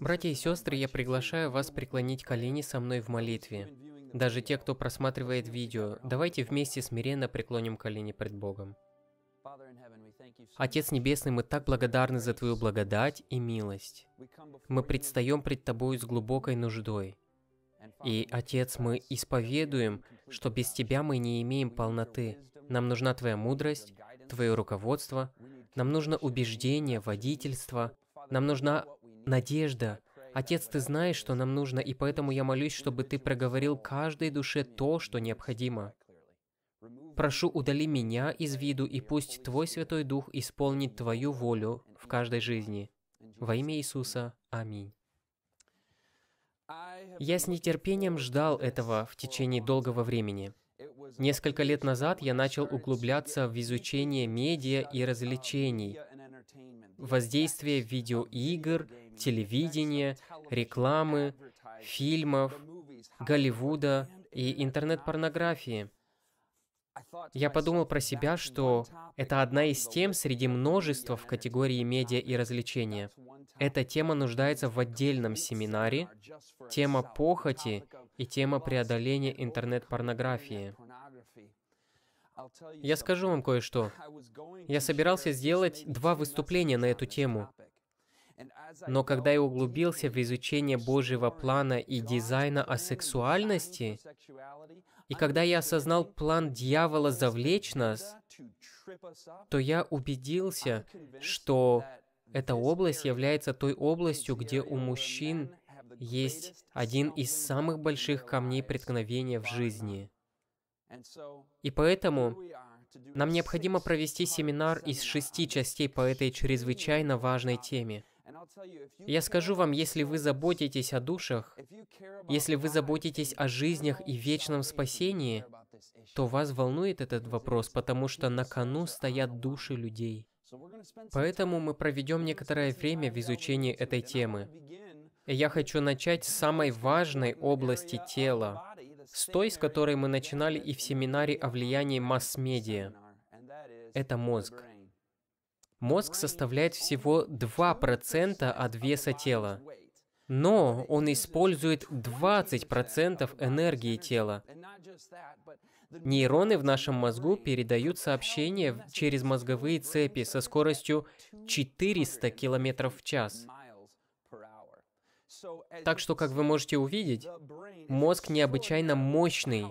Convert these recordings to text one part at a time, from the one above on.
Братья и сестры, я приглашаю вас преклонить колени со мной в молитве. Даже те, кто просматривает видео, давайте вместе смиренно преклоним колени пред Богом. Отец Небесный, мы так благодарны за Твою благодать и милость. Мы предстаем пред Тобою с глубокой нуждой. И, Отец, мы исповедуем, что без Тебя мы не имеем полноты. Нам нужна Твоя мудрость, Твое руководство, нам нужно убеждение, водительство, нам нужна Надежда. Отец, ты знаешь, что нам нужно, и поэтому я молюсь, чтобы ты проговорил каждой душе то, что необходимо. Прошу, удали меня из виду, и пусть Твой Святой Дух исполнит Твою волю в каждой жизни. Во имя Иисуса. Аминь. Я с нетерпением ждал этого в течение долгого времени. Несколько лет назад я начал углубляться в изучение медиа и развлечений, воздействие видеоигр телевидения, рекламы, фильмов, Голливуда и интернет-порнографии. Я подумал про себя, что это одна из тем среди множества в категории медиа и развлечения. Эта тема нуждается в отдельном семинаре, тема похоти и тема преодоления интернет-порнографии. Я скажу вам кое-что. Я собирался сделать два выступления на эту тему, но когда я углубился в изучение Божьего плана и дизайна о сексуальности, и когда я осознал план дьявола завлечь нас, то я убедился, что эта область является той областью, где у мужчин есть один из самых больших камней преткновения в жизни. И поэтому нам необходимо провести семинар из шести частей по этой чрезвычайно важной теме – я скажу вам, если вы заботитесь о душах, если вы заботитесь о жизнях и вечном спасении, то вас волнует этот вопрос, потому что на кону стоят души людей. Поэтому мы проведем некоторое время в изучении этой темы. И я хочу начать с самой важной области тела, с той, с которой мы начинали и в семинаре о влиянии масс-медиа. Это мозг. Мозг составляет всего 2% от веса тела. Но он использует 20% энергии тела. Нейроны в нашем мозгу передают сообщения через мозговые цепи со скоростью 400 км в час. Так что, как вы можете увидеть, мозг необычайно мощный.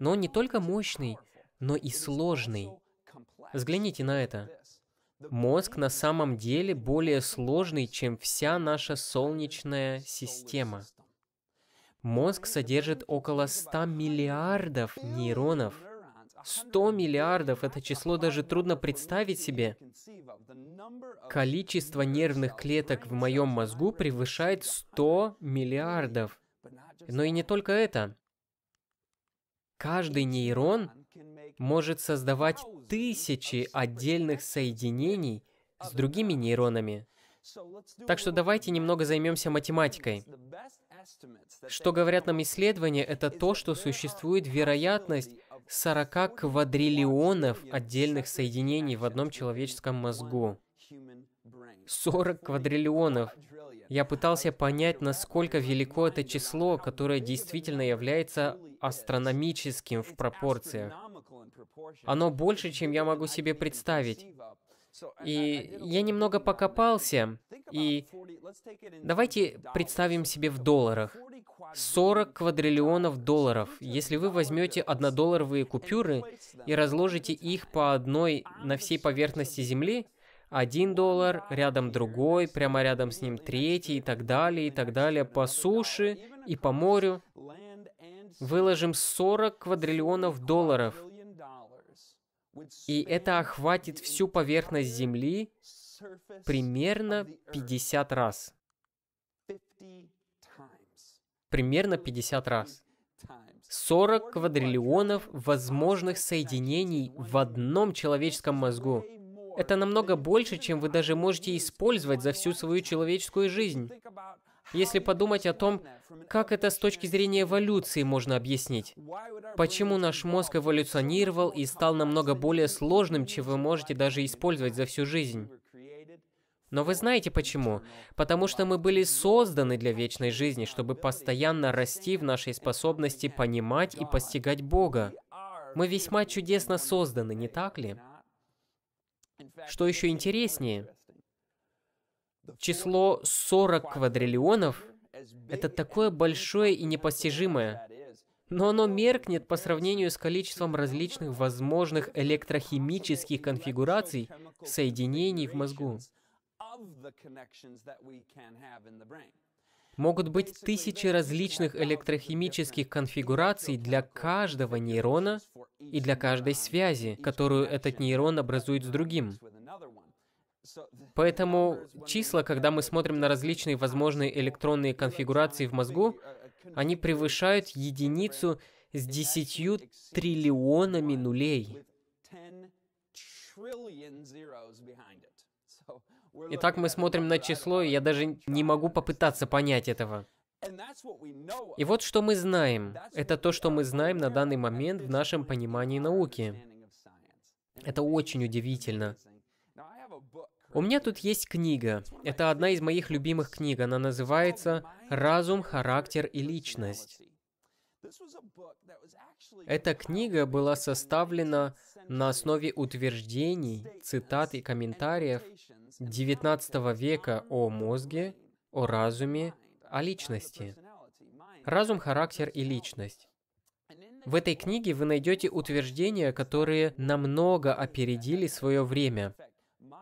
Но не только мощный, но и сложный. Взгляните на это. Мозг на самом деле более сложный, чем вся наша Солнечная система. Мозг содержит около 100 миллиардов нейронов. 100 миллиардов – это число даже трудно представить себе. Количество нервных клеток в моем мозгу превышает 100 миллиардов. Но и не только это. Каждый нейрон может создавать тысячи отдельных соединений с другими нейронами. Так что давайте немного займемся математикой. Что говорят нам исследования, это то, что существует вероятность 40 квадриллионов отдельных соединений в одном человеческом мозгу. 40 квадриллионов. Я пытался понять, насколько велико это число, которое действительно является астрономическим в пропорциях. Оно больше, чем я могу себе представить. И я немного покопался, и давайте представим себе в долларах. 40 квадриллионов долларов. Если вы возьмете однодолларовые купюры и разложите их по одной на всей поверхности Земли, один доллар, рядом другой, прямо рядом с ним третий и так далее, и так далее, по суше и по морю, выложим 40 квадриллионов долларов – и это охватит всю поверхность Земли примерно 50 раз. Примерно 50 раз. 40 квадриллионов возможных соединений в одном человеческом мозгу. Это намного больше, чем вы даже можете использовать за всю свою человеческую жизнь если подумать о том, как это с точки зрения эволюции можно объяснить. Почему наш мозг эволюционировал и стал намного более сложным, чем вы можете даже использовать за всю жизнь. Но вы знаете почему? Потому что мы были созданы для вечной жизни, чтобы постоянно расти в нашей способности понимать и постигать Бога. Мы весьма чудесно созданы, не так ли? Что еще интереснее, Число 40 квадриллионов — это такое большое и непостижимое, но оно меркнет по сравнению с количеством различных возможных электрохимических конфигураций соединений в мозгу. Могут быть тысячи различных электрохимических конфигураций для каждого нейрона и для каждой связи, которую этот нейрон образует с другим. Поэтому числа, когда мы смотрим на различные возможные электронные конфигурации в мозгу, они превышают единицу с десятью триллионами нулей. Итак, мы смотрим на число, и я даже не могу попытаться понять этого. И вот что мы знаем. Это то, что мы знаем на данный момент в нашем понимании науки. Это очень удивительно. У меня тут есть книга. Это одна из моих любимых книг. Она называется «Разум, характер и личность». Эта книга была составлена на основе утверждений, цитат и комментариев XIX века о мозге, о разуме, о личности. Разум, характер и личность. В этой книге вы найдете утверждения, которые намного опередили свое время.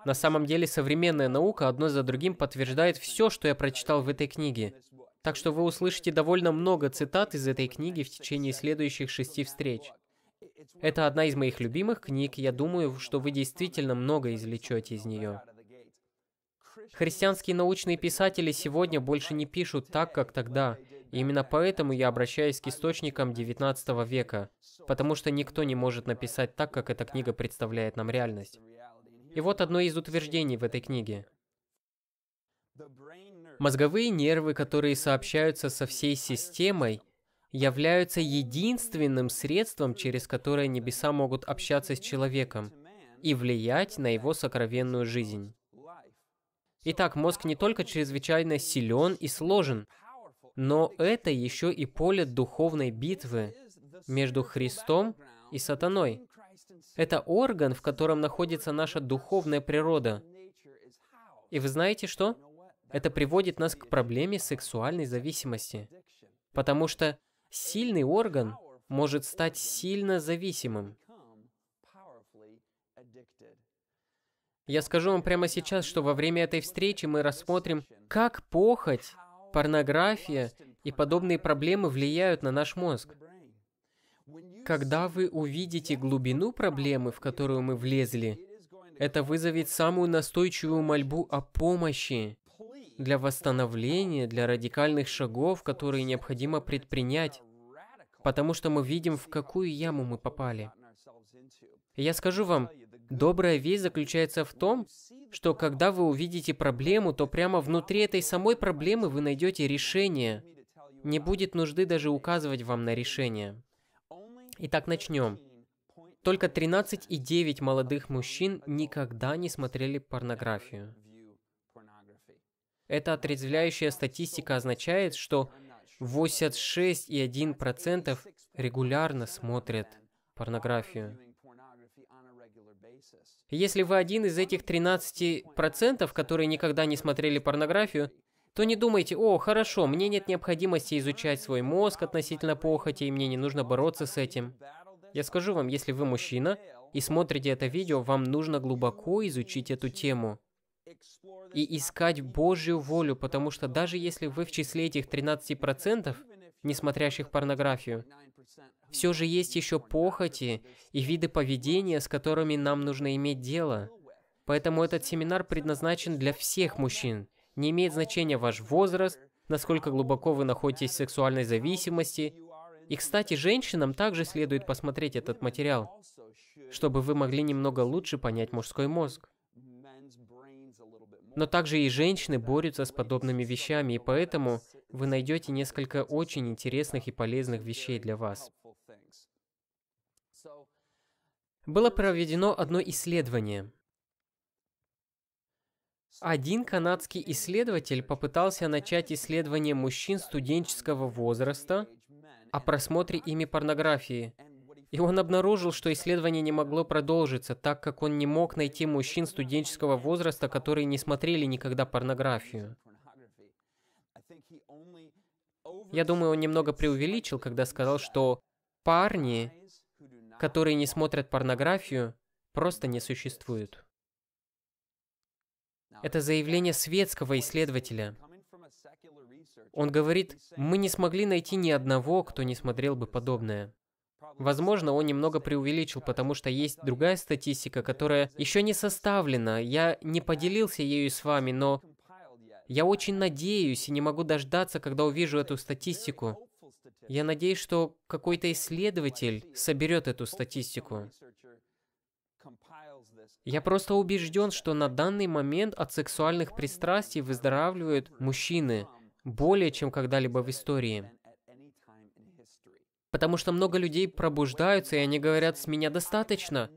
На самом деле современная наука одно за другим подтверждает все, что я прочитал в этой книге. Так что вы услышите довольно много цитат из этой книги в течение следующих шести встреч. Это одна из моих любимых книг, я думаю, что вы действительно много извлечете из нее. Христианские научные писатели сегодня больше не пишут так, как тогда, и именно поэтому я обращаюсь к источникам 19 века, потому что никто не может написать так, как эта книга представляет нам реальность. И вот одно из утверждений в этой книге. Мозговые нервы, которые сообщаются со всей системой, являются единственным средством, через которое небеса могут общаться с человеком и влиять на его сокровенную жизнь. Итак, мозг не только чрезвычайно силен и сложен, но это еще и поле духовной битвы между Христом и сатаной. Это орган, в котором находится наша духовная природа. И вы знаете что? Это приводит нас к проблеме сексуальной зависимости. Потому что сильный орган может стать сильно зависимым. Я скажу вам прямо сейчас, что во время этой встречи мы рассмотрим, как похоть, порнография и подобные проблемы влияют на наш мозг. Когда вы увидите глубину проблемы, в которую мы влезли, это вызовет самую настойчивую мольбу о помощи для восстановления, для радикальных шагов, которые необходимо предпринять, потому что мы видим, в какую яму мы попали. Я скажу вам, добрая весть заключается в том, что когда вы увидите проблему, то прямо внутри этой самой проблемы вы найдете решение. Не будет нужды даже указывать вам на решение. Итак, начнем. Только 13,9 молодых мужчин никогда не смотрели порнографию. Эта отрезвляющая статистика означает, что 86,1% регулярно смотрят порнографию. Если вы один из этих 13%, которые никогда не смотрели порнографию, то не думайте, о, хорошо, мне нет необходимости изучать свой мозг относительно похоти, и мне не нужно бороться с этим. Я скажу вам, если вы мужчина и смотрите это видео, вам нужно глубоко изучить эту тему и искать Божью волю, потому что даже если вы в числе этих 13%, не смотрящих порнографию, все же есть еще похоти и виды поведения, с которыми нам нужно иметь дело. Поэтому этот семинар предназначен для всех мужчин, не имеет значения ваш возраст, насколько глубоко вы находитесь в сексуальной зависимости. И, кстати, женщинам также следует посмотреть этот материал, чтобы вы могли немного лучше понять мужской мозг. Но также и женщины борются с подобными вещами, и поэтому вы найдете несколько очень интересных и полезных вещей для вас. Было проведено одно исследование – один канадский исследователь попытался начать исследование мужчин студенческого возраста о просмотре ими порнографии. И он обнаружил, что исследование не могло продолжиться, так как он не мог найти мужчин студенческого возраста, которые не смотрели никогда порнографию. Я думаю, он немного преувеличил, когда сказал, что парни, которые не смотрят порнографию, просто не существуют. Это заявление светского исследователя. Он говорит, мы не смогли найти ни одного, кто не смотрел бы подобное. Возможно, он немного преувеличил, потому что есть другая статистика, которая еще не составлена. Я не поделился ею с вами, но я очень надеюсь и не могу дождаться, когда увижу эту статистику. Я надеюсь, что какой-то исследователь соберет эту статистику. Я просто убежден, что на данный момент от сексуальных пристрастий выздоравливают мужчины более чем когда-либо в истории. Потому что много людей пробуждаются, и они говорят, с меня достаточно.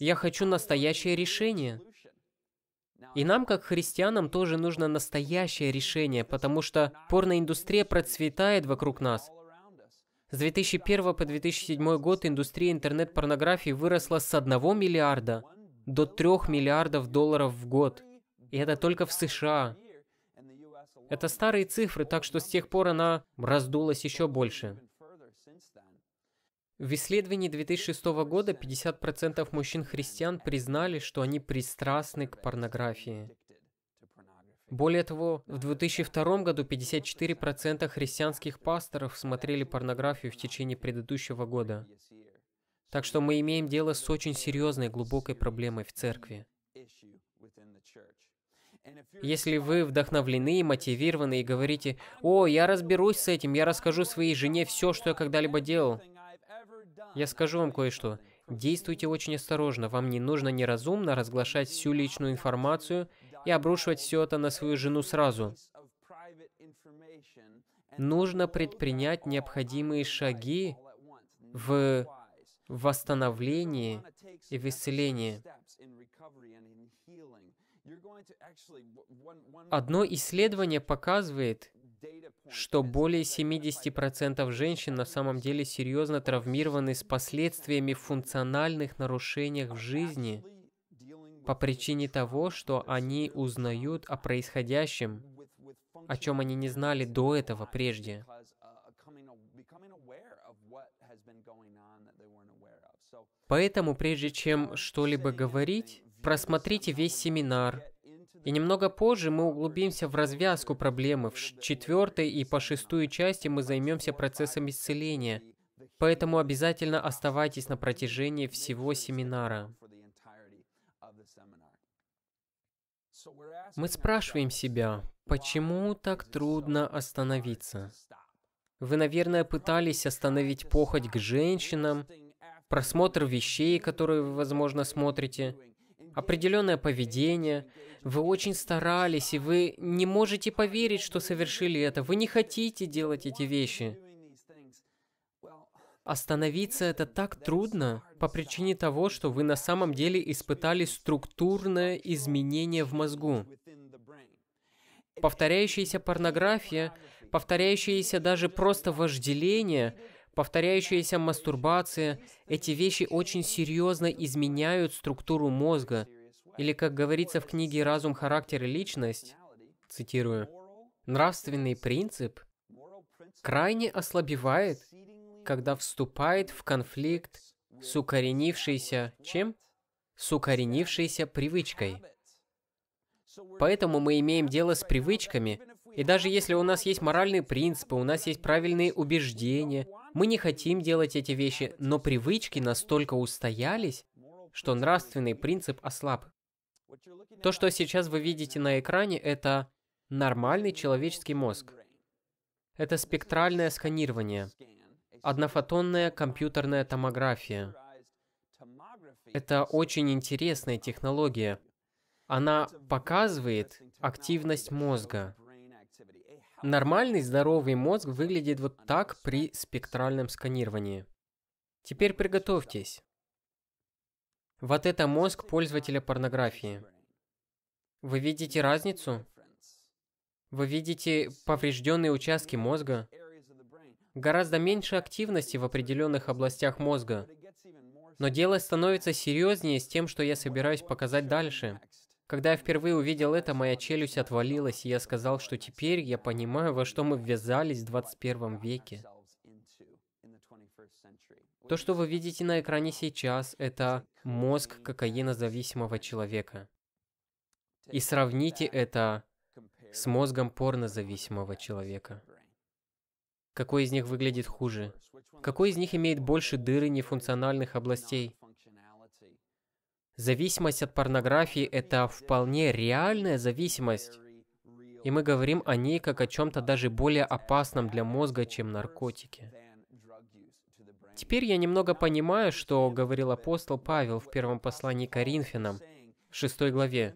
Я хочу настоящее решение. И нам, как христианам, тоже нужно настоящее решение, потому что порноиндустрия процветает вокруг нас. С 2001 по 2007 год индустрия интернет-порнографии выросла с 1 миллиарда до 3 миллиардов долларов в год. И это только в США. Это старые цифры, так что с тех пор она раздулась еще больше. В исследовании 2006 года 50% мужчин-христиан признали, что они пристрастны к порнографии. Более того, в 2002 году 54% христианских пасторов смотрели порнографию в течение предыдущего года. Так что мы имеем дело с очень серьезной глубокой проблемой в церкви. Если вы вдохновлены и мотивированы и говорите, «О, я разберусь с этим, я расскажу своей жене все, что я когда-либо делал», я скажу вам кое-что. Действуйте очень осторожно, вам не нужно неразумно разглашать всю личную информацию и обрушивать все это на свою жену сразу. Нужно предпринять необходимые шаги в в восстановлении и в исцелении. Одно исследование показывает, что более 70% женщин на самом деле серьезно травмированы с последствиями функциональных нарушений в жизни по причине того, что они узнают о uh, происходящем, о чем они не знали до этого прежде. Поэтому, прежде чем что-либо говорить, просмотрите весь семинар. И немного позже мы углубимся в развязку проблемы. В четвертой и по шестую части мы займемся процессом исцеления. Поэтому обязательно оставайтесь на протяжении всего семинара. Мы спрашиваем себя, почему так трудно остановиться? Вы, наверное, пытались остановить похоть к женщинам, просмотр вещей, которые вы, возможно, смотрите, определенное поведение. Вы очень старались, и вы не можете поверить, что совершили это. Вы не хотите делать эти вещи. Остановиться это так трудно по причине того, что вы на самом деле испытали структурное изменение в мозгу. Повторяющаяся порнография, повторяющееся даже просто вожделение – повторяющаяся мастурбация, эти вещи очень серьезно изменяют структуру мозга, или, как говорится в книге «Разум, характер и личность», цитирую, «нравственный принцип крайне ослабевает, когда вступает в конфликт с укоренившейся чем? С укоренившейся привычкой. Поэтому мы имеем дело с привычками, и даже если у нас есть моральные принципы, у нас есть правильные убеждения, мы не хотим делать эти вещи, но привычки настолько устоялись, что нравственный принцип ослаб. То, что сейчас вы видите на экране, это нормальный человеческий мозг. Это спектральное сканирование, однофотонная компьютерная томография. Это очень интересная технология. Она показывает активность мозга. Нормальный здоровый мозг выглядит вот так при спектральном сканировании. Теперь приготовьтесь. Вот это мозг пользователя порнографии. Вы видите разницу? Вы видите поврежденные участки мозга? Гораздо меньше активности в определенных областях мозга. Но дело становится серьезнее с тем, что я собираюсь показать дальше. Когда я впервые увидел это, моя челюсть отвалилась, и я сказал, что теперь я понимаю, во что мы ввязались в 21 веке. То, что вы видите на экране сейчас, это мозг кокаинозависимого человека. И сравните это с мозгом порнозависимого человека. Какой из них выглядит хуже? Какой из них имеет больше дыры нефункциональных областей? Зависимость от порнографии – это вполне реальная зависимость. И мы говорим о ней как о чем-то даже более опасном для мозга, чем наркотики. Теперь я немного понимаю, что говорил апостол Павел в первом послании Коринфянам, шестой главе.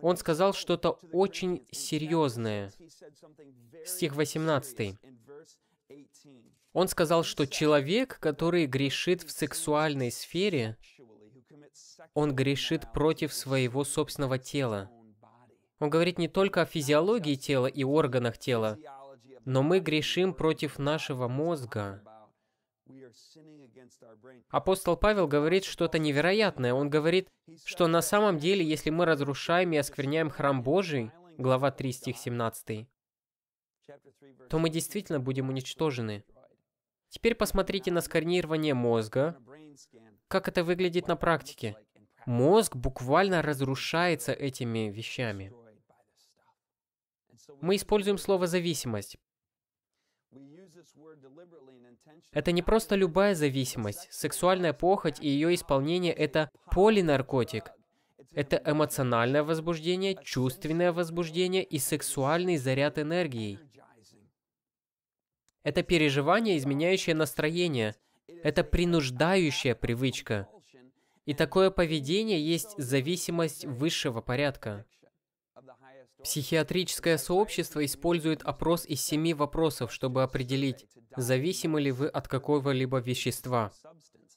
Он сказал что-то очень серьезное. Стих 18. Он сказал, что человек, который грешит в сексуальной сфере, он грешит против своего собственного тела. Он говорит не только о физиологии тела и органах тела, но мы грешим против нашего мозга. Апостол Павел говорит что-то невероятное. Он говорит, что на самом деле, если мы разрушаем и оскверняем храм Божий, глава 3, стих 17, то мы действительно будем уничтожены. Теперь посмотрите на сканирование мозга, как это выглядит на практике. Мозг буквально разрушается этими вещами. Мы используем слово «зависимость». Это не просто любая зависимость. Сексуальная похоть и ее исполнение – это полинаркотик. Это эмоциональное возбуждение, чувственное возбуждение и сексуальный заряд энергией. Это переживание, изменяющее настроение. Это принуждающая привычка. И такое поведение есть зависимость высшего порядка. Психиатрическое сообщество использует опрос из семи вопросов, чтобы определить, зависимы ли вы от какого-либо вещества.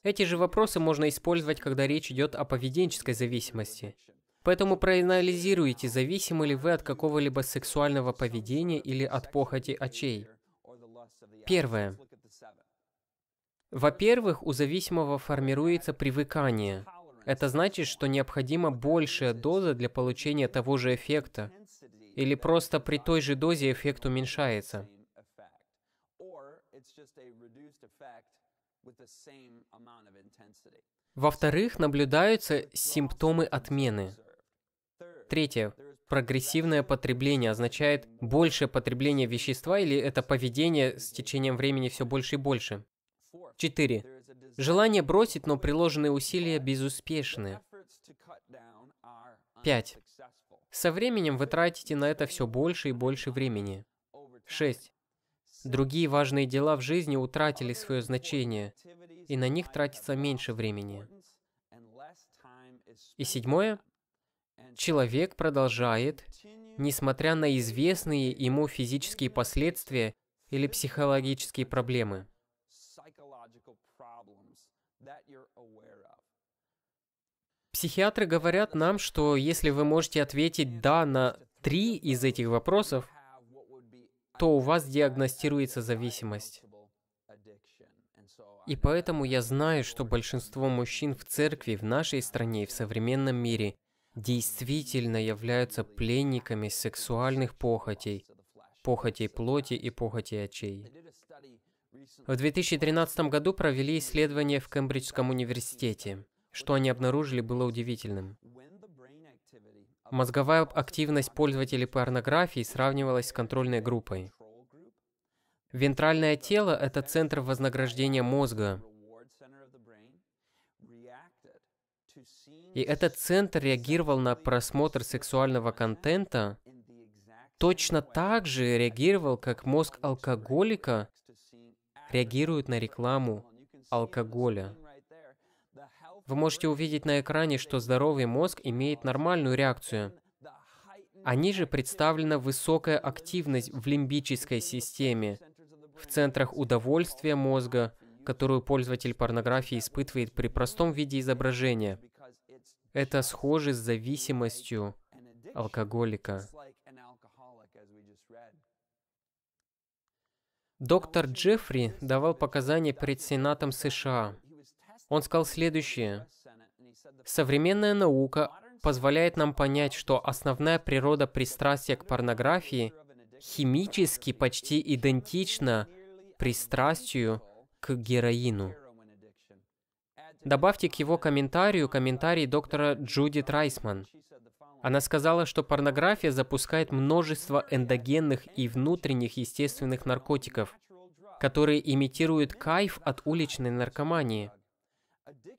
Эти же вопросы можно использовать, когда речь идет о поведенческой зависимости. Поэтому проанализируйте, зависимы ли вы от какого-либо сексуального поведения или от похоти очей. Первое. Во-первых, у зависимого формируется привыкание. Это значит, что необходима большая доза для получения того же эффекта. Или просто при той же дозе эффект уменьшается. Во-вторых, наблюдаются симптомы отмены. Третье. Прогрессивное потребление означает большее потребление вещества или это поведение с течением времени все больше и больше. 4. Желание бросить, но приложенные усилия безуспешны. 5. Со временем вы тратите на это все больше и больше времени. 6. Другие важные дела в жизни утратили свое значение, и на них тратится меньше времени. И седьмое. Человек продолжает, несмотря на известные ему физические последствия или психологические проблемы. Психиатры говорят нам, что если вы можете ответить «да» на три из этих вопросов, то у вас диагностируется зависимость. И поэтому я знаю, что большинство мужчин в церкви, в нашей стране и в современном мире действительно являются пленниками сексуальных похотей, похотей плоти и похотей очей. В 2013 году провели исследование в Кембриджском университете. Что они обнаружили, было удивительным. Мозговая активность пользователей порнографии сравнивалась с контрольной группой. Вентральное тело – это центр вознаграждения мозга. И этот центр реагировал на просмотр сексуального контента точно так же реагировал, как мозг алкоголика реагирует на рекламу алкоголя. Вы можете увидеть на экране, что здоровый мозг имеет нормальную реакцию. А ниже представлена высокая активность в лимбической системе, в центрах удовольствия мозга, которую пользователь порнографии испытывает при простом виде изображения. Это схоже с зависимостью алкоголика. Доктор Джеффри давал показания перед Сенатом США. Он сказал следующее. Современная наука позволяет нам понять, что основная природа пристрастия к порнографии химически почти идентична пристрастию к героину. Добавьте к его комментарию комментарий доктора Джуди Трайсман. Она сказала, что порнография запускает множество эндогенных и внутренних естественных наркотиков, которые имитируют кайф от уличной наркомании –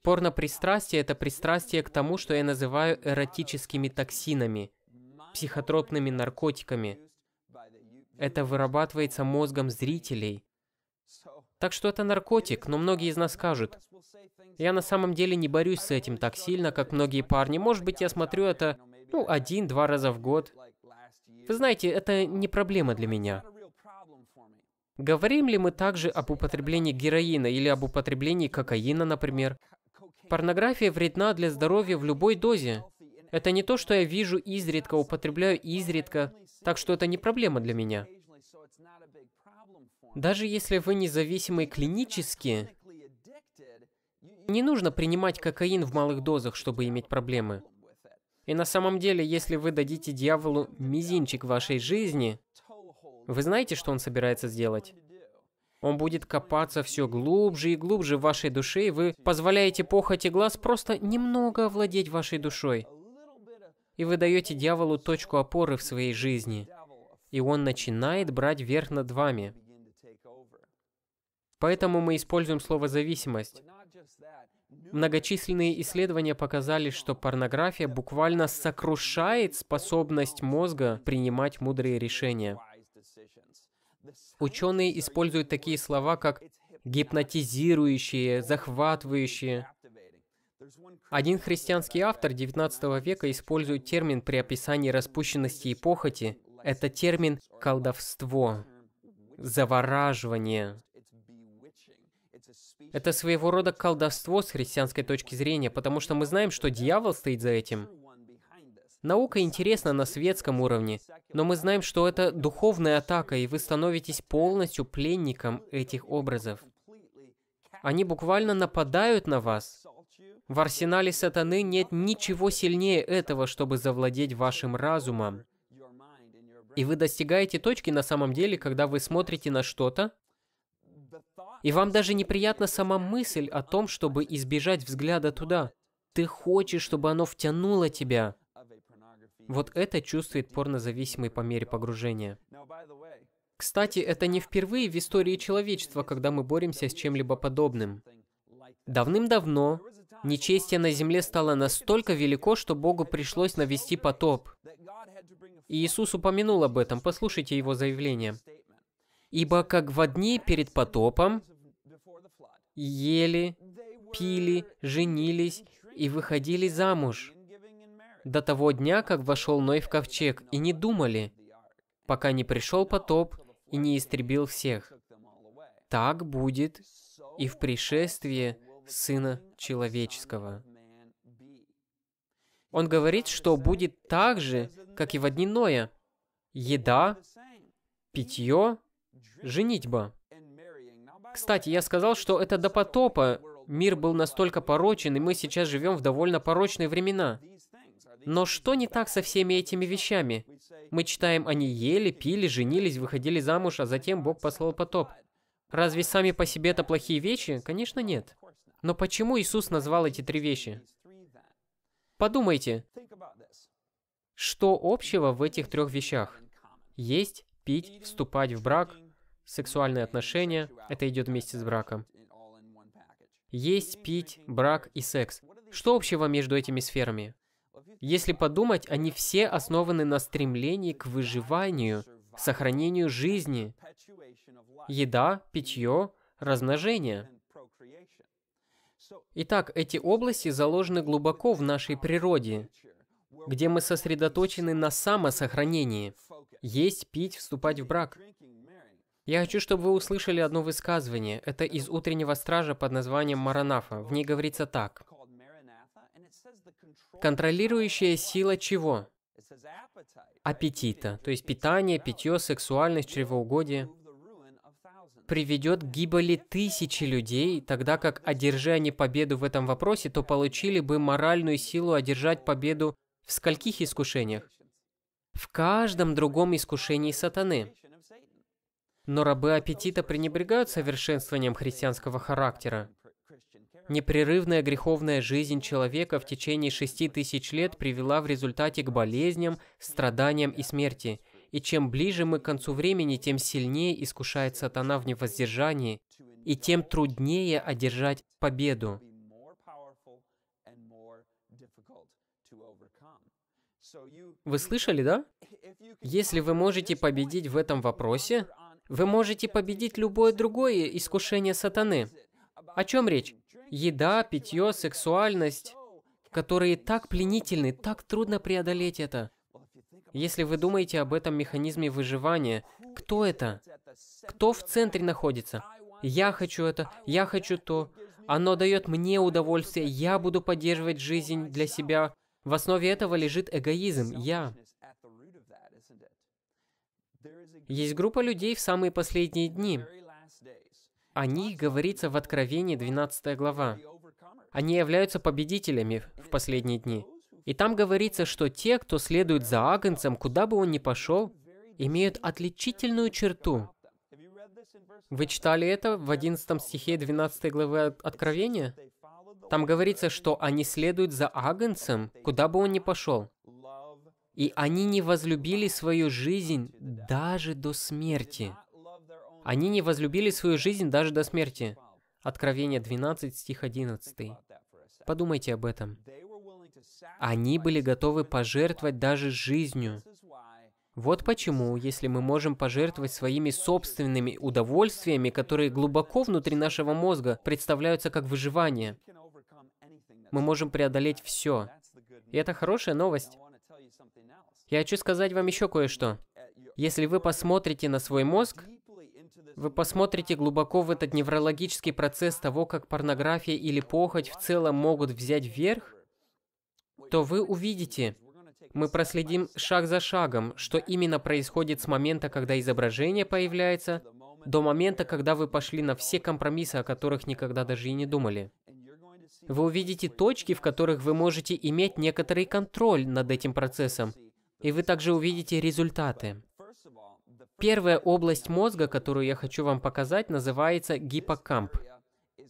Порнопристрастие – это пристрастие к тому, что я называю эротическими токсинами, психотропными наркотиками. Это вырабатывается мозгом зрителей. Так что это наркотик, но многие из нас скажут. Я на самом деле не борюсь с этим так сильно, как многие парни. Может быть, я смотрю это, ну, один-два раза в год. Вы знаете, это не проблема для меня. Говорим ли мы также об употреблении героина или об употреблении кокаина, например? Порнография вредна для здоровья в любой дозе. Это не то, что я вижу изредка, употребляю изредка, так что это не проблема для меня. Даже если вы независимы клинически, не нужно принимать кокаин в малых дозах, чтобы иметь проблемы. И на самом деле, если вы дадите дьяволу мизинчик вашей жизни, вы знаете, что он собирается сделать? Он будет копаться все глубже и глубже в вашей душе, и вы позволяете похоти глаз просто немного овладеть вашей душой. И вы даете дьяволу точку опоры в своей жизни. И он начинает брать верх над вами. Поэтому мы используем слово «зависимость». Многочисленные исследования показали, что порнография буквально сокрушает способность мозга принимать мудрые решения. Ученые используют такие слова, как гипнотизирующие, захватывающие. Один христианский автор XIX века использует термин при описании распущенности и похоти. Это термин «колдовство», «завораживание». Это своего рода колдовство с христианской точки зрения, потому что мы знаем, что дьявол стоит за этим. Наука интересна на светском уровне, но мы знаем, что это духовная атака, и вы становитесь полностью пленником этих образов. Они буквально нападают на вас. В арсенале сатаны нет ничего сильнее этого, чтобы завладеть вашим разумом. И вы достигаете точки на самом деле, когда вы смотрите на что-то, и вам даже неприятна сама мысль о том, чтобы избежать взгляда туда. Ты хочешь, чтобы оно втянуло тебя. Вот это чувствует порнозависимый по мере погружения. Кстати, это не впервые в истории человечества, когда мы боремся с чем-либо подобным. Давным-давно нечестие на земле стало настолько велико, что Богу пришлось навести потоп. И Иисус упомянул об этом, послушайте его заявление. «Ибо как во дни перед потопом ели, пили, женились и выходили замуж, до того дня, как вошел Ной в ковчег, и не думали, пока не пришел потоп и не истребил всех. Так будет и в пришествии Сына Человеческого. Он говорит, что будет так же, как и в одни Ноя. Еда, питье, женитьба. Кстати, я сказал, что это до потопа. Мир был настолько порочен, и мы сейчас живем в довольно порочные времена. Но что не так со всеми этими вещами? Мы читаем, они ели, пили, женились, выходили замуж, а затем Бог послал потоп. Разве сами по себе это плохие вещи? Конечно, нет. Но почему Иисус назвал эти три вещи? Подумайте, что общего в этих трех вещах? Есть, пить, вступать в брак, сексуальные отношения, это идет вместе с браком. Есть, пить, брак и секс. Что общего между этими сферами? Если подумать, они все основаны на стремлении к выживанию, сохранению жизни, еда, питье, размножение. Итак, эти области заложены глубоко в нашей природе, где мы сосредоточены на самосохранении. Есть, пить, вступать в брак. Я хочу, чтобы вы услышали одно высказывание. Это из «Утреннего стража» под названием «Маранафа». В ней говорится так. Контролирующая сила чего? Аппетита, то есть питание, питье, сексуальность, чревоугодие приведет к гибели тысячи людей, тогда как, одержи они победу в этом вопросе, то получили бы моральную силу одержать победу в скольких искушениях? В каждом другом искушении сатаны. Но рабы аппетита пренебрегают совершенствованием христианского характера. Непрерывная греховная жизнь человека в течение шести тысяч лет привела в результате к болезням, страданиям и смерти. И чем ближе мы к концу времени, тем сильнее искушает сатана в невоздержании, и тем труднее одержать победу. Вы слышали, да? Если вы можете победить в этом вопросе, вы можете победить любое другое искушение сатаны. О чем речь? Еда, питье, сексуальность, которые так пленительны, так трудно преодолеть это. Если вы думаете об этом механизме выживания, кто это? Кто в центре находится? Я хочу это, я хочу то. Оно дает мне удовольствие, я буду поддерживать жизнь для себя. В основе этого лежит эгоизм, я. Есть группа людей в самые последние дни, о них говорится в Откровении 12 глава. Они являются победителями в последние дни. И там говорится, что те, кто следует за Агнцем, куда бы он ни пошел, имеют отличительную черту. Вы читали это в 11 стихе 12 главы Откровения? Там говорится, что они следуют за Агнцем, куда бы он ни пошел. И они не возлюбили свою жизнь даже до смерти. Они не возлюбили свою жизнь даже до смерти. Откровение 12, стих 11. Подумайте об этом. Они были готовы пожертвовать даже жизнью. Вот почему, если мы можем пожертвовать своими собственными удовольствиями, которые глубоко внутри нашего мозга представляются как выживание, мы можем преодолеть все. И это хорошая новость. Я хочу сказать вам еще кое-что. Если вы посмотрите на свой мозг, вы посмотрите глубоко в этот неврологический процесс того, как порнография или похоть в целом могут взять вверх, то вы увидите, мы проследим шаг за шагом, что именно происходит с момента, когда изображение появляется, до момента, когда вы пошли на все компромиссы, о которых никогда даже и не думали. Вы увидите точки, в которых вы можете иметь некоторый контроль над этим процессом, и вы также увидите результаты. Первая область мозга, которую я хочу вам показать, называется гиппокамп.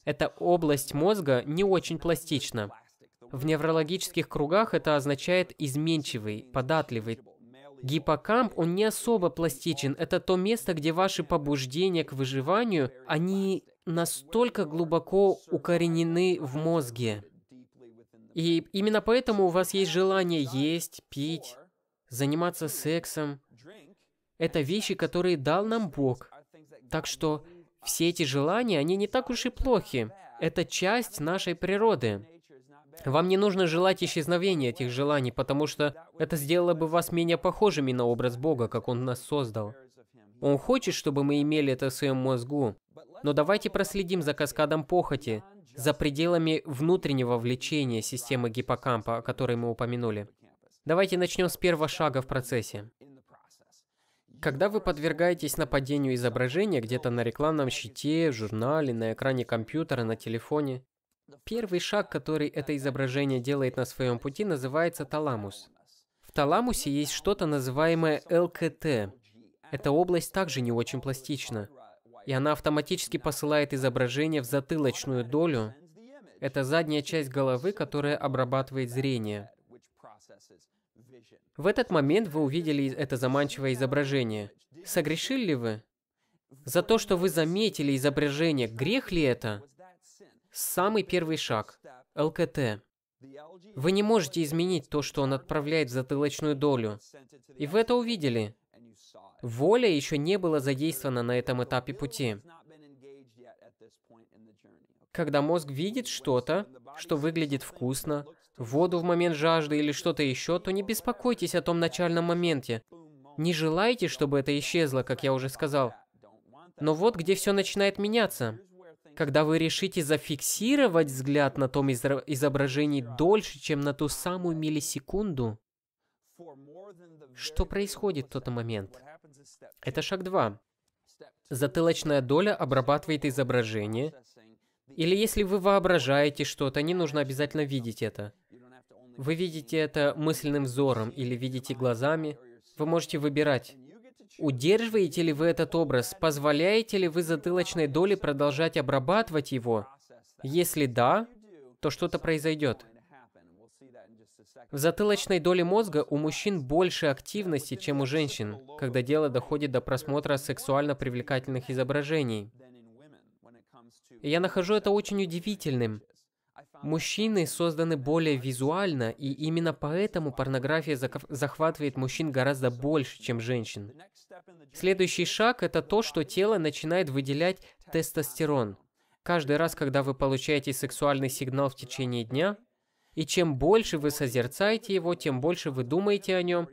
Эта область мозга не очень пластична. В неврологических кругах это означает изменчивый, податливый. Гиппокамп, он не особо пластичен. Это то место, где ваши побуждения к выживанию, они настолько глубоко укоренены в мозге. И именно поэтому у вас есть желание есть, пить, заниматься сексом, это вещи, которые дал нам Бог. Так что все эти желания, они не так уж и плохи. Это часть нашей природы. Вам не нужно желать исчезновения этих желаний, потому что это сделало бы вас менее похожими на образ Бога, как Он нас создал. Он хочет, чтобы мы имели это в своем мозгу. Но давайте проследим за каскадом похоти, за пределами внутреннего влечения системы гиппокампа, о которой мы упомянули. Давайте начнем с первого шага в процессе. Когда вы подвергаетесь нападению изображения где-то на рекламном щите, в журнале, на экране компьютера, на телефоне, первый шаг, который это изображение делает на своем пути, называется таламус. В таламусе есть что-то называемое ЛКТ. Эта область также не очень пластична, и она автоматически посылает изображение в затылочную долю. Это задняя часть головы, которая обрабатывает зрение. В этот момент вы увидели это заманчивое изображение. Согрешили ли вы? За то, что вы заметили изображение, грех ли это? Самый первый шаг. ЛКТ. Вы не можете изменить то, что он отправляет в затылочную долю. И вы это увидели. Воля еще не была задействована на этом этапе пути. Когда мозг видит что-то, что выглядит вкусно, воду в момент жажды или что-то еще, то не беспокойтесь о том начальном моменте. Не желаете, чтобы это исчезло, как я уже сказал. Но вот где все начинает меняться. Когда вы решите зафиксировать взгляд на том изображении дольше, чем на ту самую миллисекунду, что происходит в тот момент? Это шаг 2. Затылочная доля обрабатывает изображение, или если вы воображаете что-то, не нужно обязательно видеть это. Вы видите это мысленным взором или видите глазами. Вы можете выбирать. Удерживаете ли вы этот образ? Позволяете ли вы затылочной доле продолжать обрабатывать его? Если да, то что-то произойдет. В затылочной доле мозга у мужчин больше активности, чем у женщин, когда дело доходит до просмотра сексуально привлекательных изображений. И я нахожу это очень удивительным, Мужчины созданы более визуально, и именно поэтому порнография захватывает мужчин гораздо больше, чем женщин. Следующий шаг – это то, что тело начинает выделять тестостерон. Каждый раз, когда вы получаете сексуальный сигнал в течение дня, и чем больше вы созерцаете его, тем больше вы думаете о нем,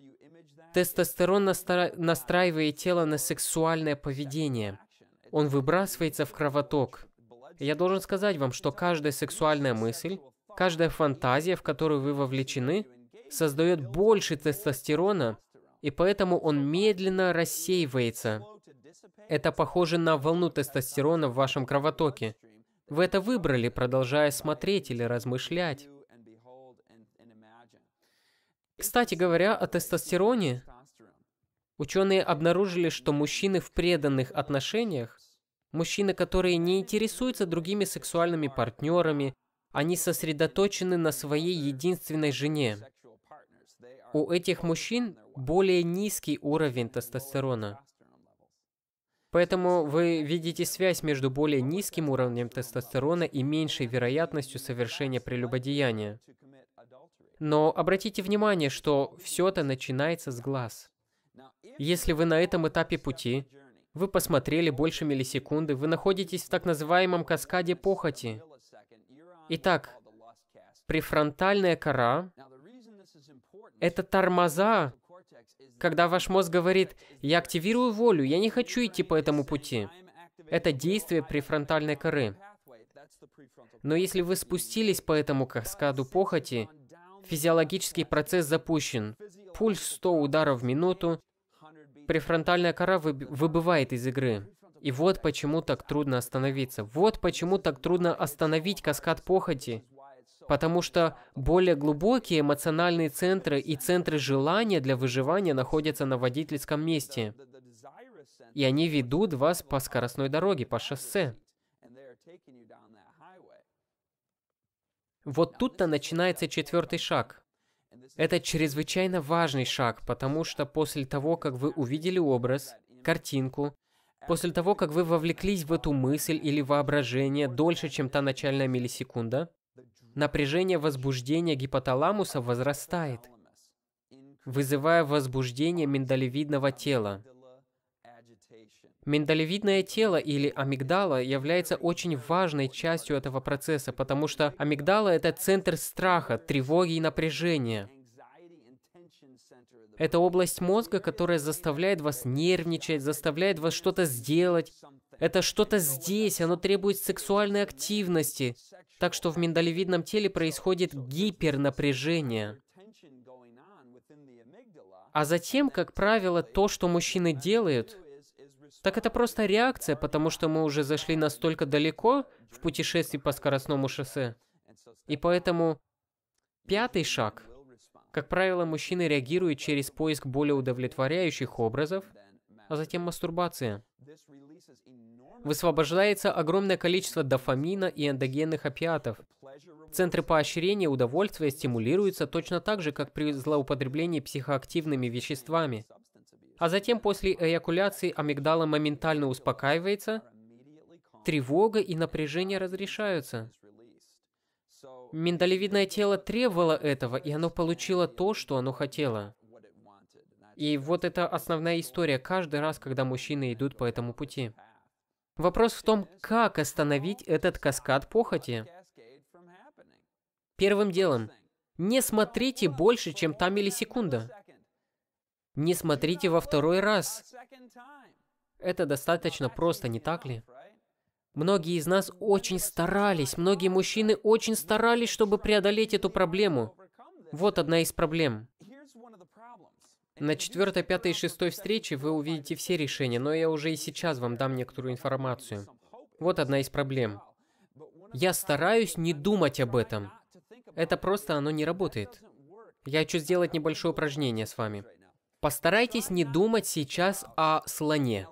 тестостерон настра... настраивает тело на сексуальное поведение. Он выбрасывается в кровоток. Я должен сказать вам, что каждая сексуальная мысль, каждая фантазия, в которую вы вовлечены, создает больше тестостерона, и поэтому он медленно рассеивается. Это похоже на волну тестостерона в вашем кровотоке. Вы это выбрали, продолжая смотреть или размышлять. Кстати говоря, о тестостероне, ученые обнаружили, что мужчины в преданных отношениях Мужчины, которые не интересуются другими сексуальными партнерами, они сосредоточены на своей единственной жене. У этих мужчин более низкий уровень тестостерона. Поэтому вы видите связь между более низким уровнем тестостерона и меньшей вероятностью совершения прелюбодеяния. Но обратите внимание, что все это начинается с глаз. Если вы на этом этапе пути, вы посмотрели больше миллисекунды, вы находитесь в так называемом каскаде похоти. Итак, префронтальная кора — это тормоза, когда ваш мозг говорит «я активирую волю, я не хочу идти по этому пути». Это действие префронтальной коры. Но если вы спустились по этому каскаду похоти, физиологический процесс запущен. Пульс 100 ударов в минуту, префронтальная кора выбывает из игры. И вот почему так трудно остановиться. Вот почему так трудно остановить каскад похоти. Потому что более глубокие эмоциональные центры и центры желания для выживания находятся на водительском месте. И они ведут вас по скоростной дороге, по шоссе. Вот тут-то начинается четвертый шаг. Это чрезвычайно важный шаг, потому что после того, как вы увидели образ, картинку, после того, как вы вовлеклись в эту мысль или воображение дольше, чем та начальная миллисекунда, напряжение возбуждения гипоталамуса возрастает, вызывая возбуждение миндалевидного тела. Миндалевидное тело или амигдала является очень важной частью этого процесса, потому что амигдала – это центр страха, тревоги и напряжения – это область мозга, которая заставляет вас нервничать, заставляет вас что-то сделать. Это что-то здесь, оно требует сексуальной активности. Так что в миндалевидном теле происходит гипернапряжение. А затем, как правило, то, что мужчины делают, так это просто реакция, потому что мы уже зашли настолько далеко в путешествии по скоростному шоссе. И поэтому пятый шаг как правило, мужчины реагируют через поиск более удовлетворяющих образов, а затем мастурбация. Высвобождается огромное количество дофамина и эндогенных опиатов. Центры поощрения удовольствия стимулируются точно так же, как при злоупотреблении психоактивными веществами. А затем после эякуляции амигдала моментально успокаивается, тревога и напряжение разрешаются. Миндалевидное тело требовало этого, и оно получило то, что оно хотело. И вот это основная история каждый раз, когда мужчины идут по этому пути. Вопрос в том, как остановить этот каскад похоти. Первым делом, не смотрите больше, чем та миллисекунда. Не смотрите во второй раз. Это достаточно просто, не так ли? Многие из нас очень старались, многие мужчины очень старались, чтобы преодолеть эту проблему. Вот одна из проблем. На четвертой, пятой, и 6 встрече вы увидите все решения, но я уже и сейчас вам дам некоторую информацию. Вот одна из проблем. Я стараюсь не думать об этом. Это просто оно не работает. Я хочу сделать небольшое упражнение с вами. Постарайтесь не думать сейчас о слоне.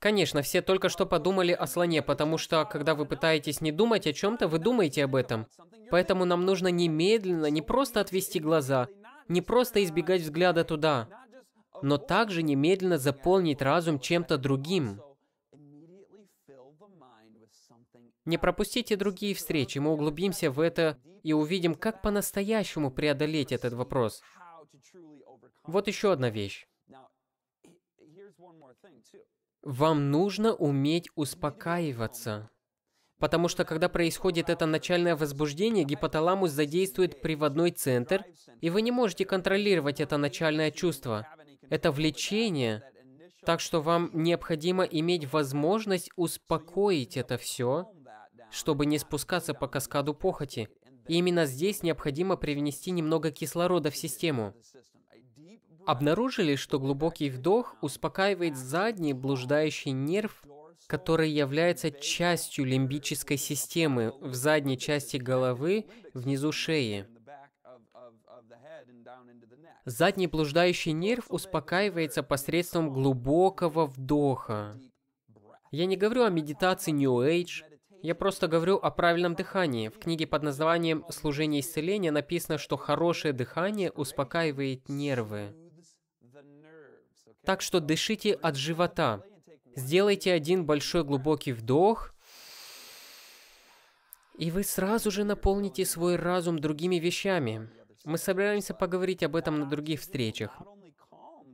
Конечно, все только что подумали о слоне, потому что, когда вы пытаетесь не думать о чем-то, вы думаете об этом. Поэтому нам нужно немедленно не просто отвести глаза, не просто избегать взгляда туда, но также немедленно заполнить разум чем-то другим. Не пропустите другие встречи, мы углубимся в это и увидим, как по-настоящему преодолеть этот вопрос. Вот еще одна вещь. Вам нужно уметь успокаиваться. Потому что когда происходит это начальное возбуждение, гипоталамус задействует приводной центр, и вы не можете контролировать это начальное чувство. Это влечение, так что вам необходимо иметь возможность успокоить это все, чтобы не спускаться по каскаду похоти. И именно здесь необходимо привнести немного кислорода в систему. Обнаружили, что глубокий вдох успокаивает задний блуждающий нерв, который является частью лимбической системы в задней части головы внизу шеи. Задний блуждающий нерв успокаивается посредством глубокого вдоха. Я не говорю о медитации New Age, я просто говорю о правильном дыхании. В книге под названием «Служение исцеления» написано, что хорошее дыхание успокаивает нервы. Так что дышите от живота. Сделайте один большой глубокий вдох. И вы сразу же наполните свой разум другими вещами. Мы собираемся поговорить об этом на других встречах.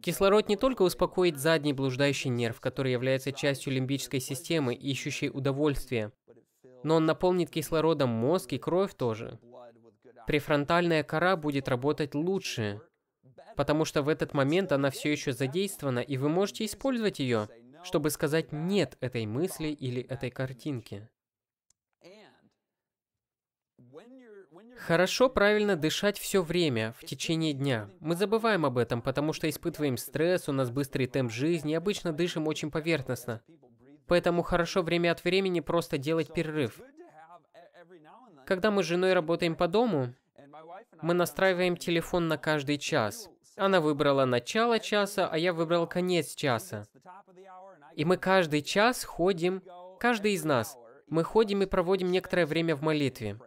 Кислород не только успокоит задний блуждающий нерв, который является частью лимбической системы, ищущей удовольствие, но он наполнит кислородом мозг и кровь тоже. Префронтальная кора будет работать лучше, потому что в этот момент она все еще задействована, и вы можете использовать ее, чтобы сказать «нет» этой мысли или этой картинке. Хорошо правильно дышать все время, в течение дня. Мы забываем об этом, потому что испытываем стресс, у нас быстрый темп жизни, и обычно дышим очень поверхностно. Поэтому хорошо время от времени просто делать перерыв. Когда мы с женой работаем по дому, мы настраиваем телефон на каждый час. Она выбрала начало часа, а я выбрал конец часа. И мы каждый час ходим, каждый из нас, мы ходим и проводим некоторое время в молитве.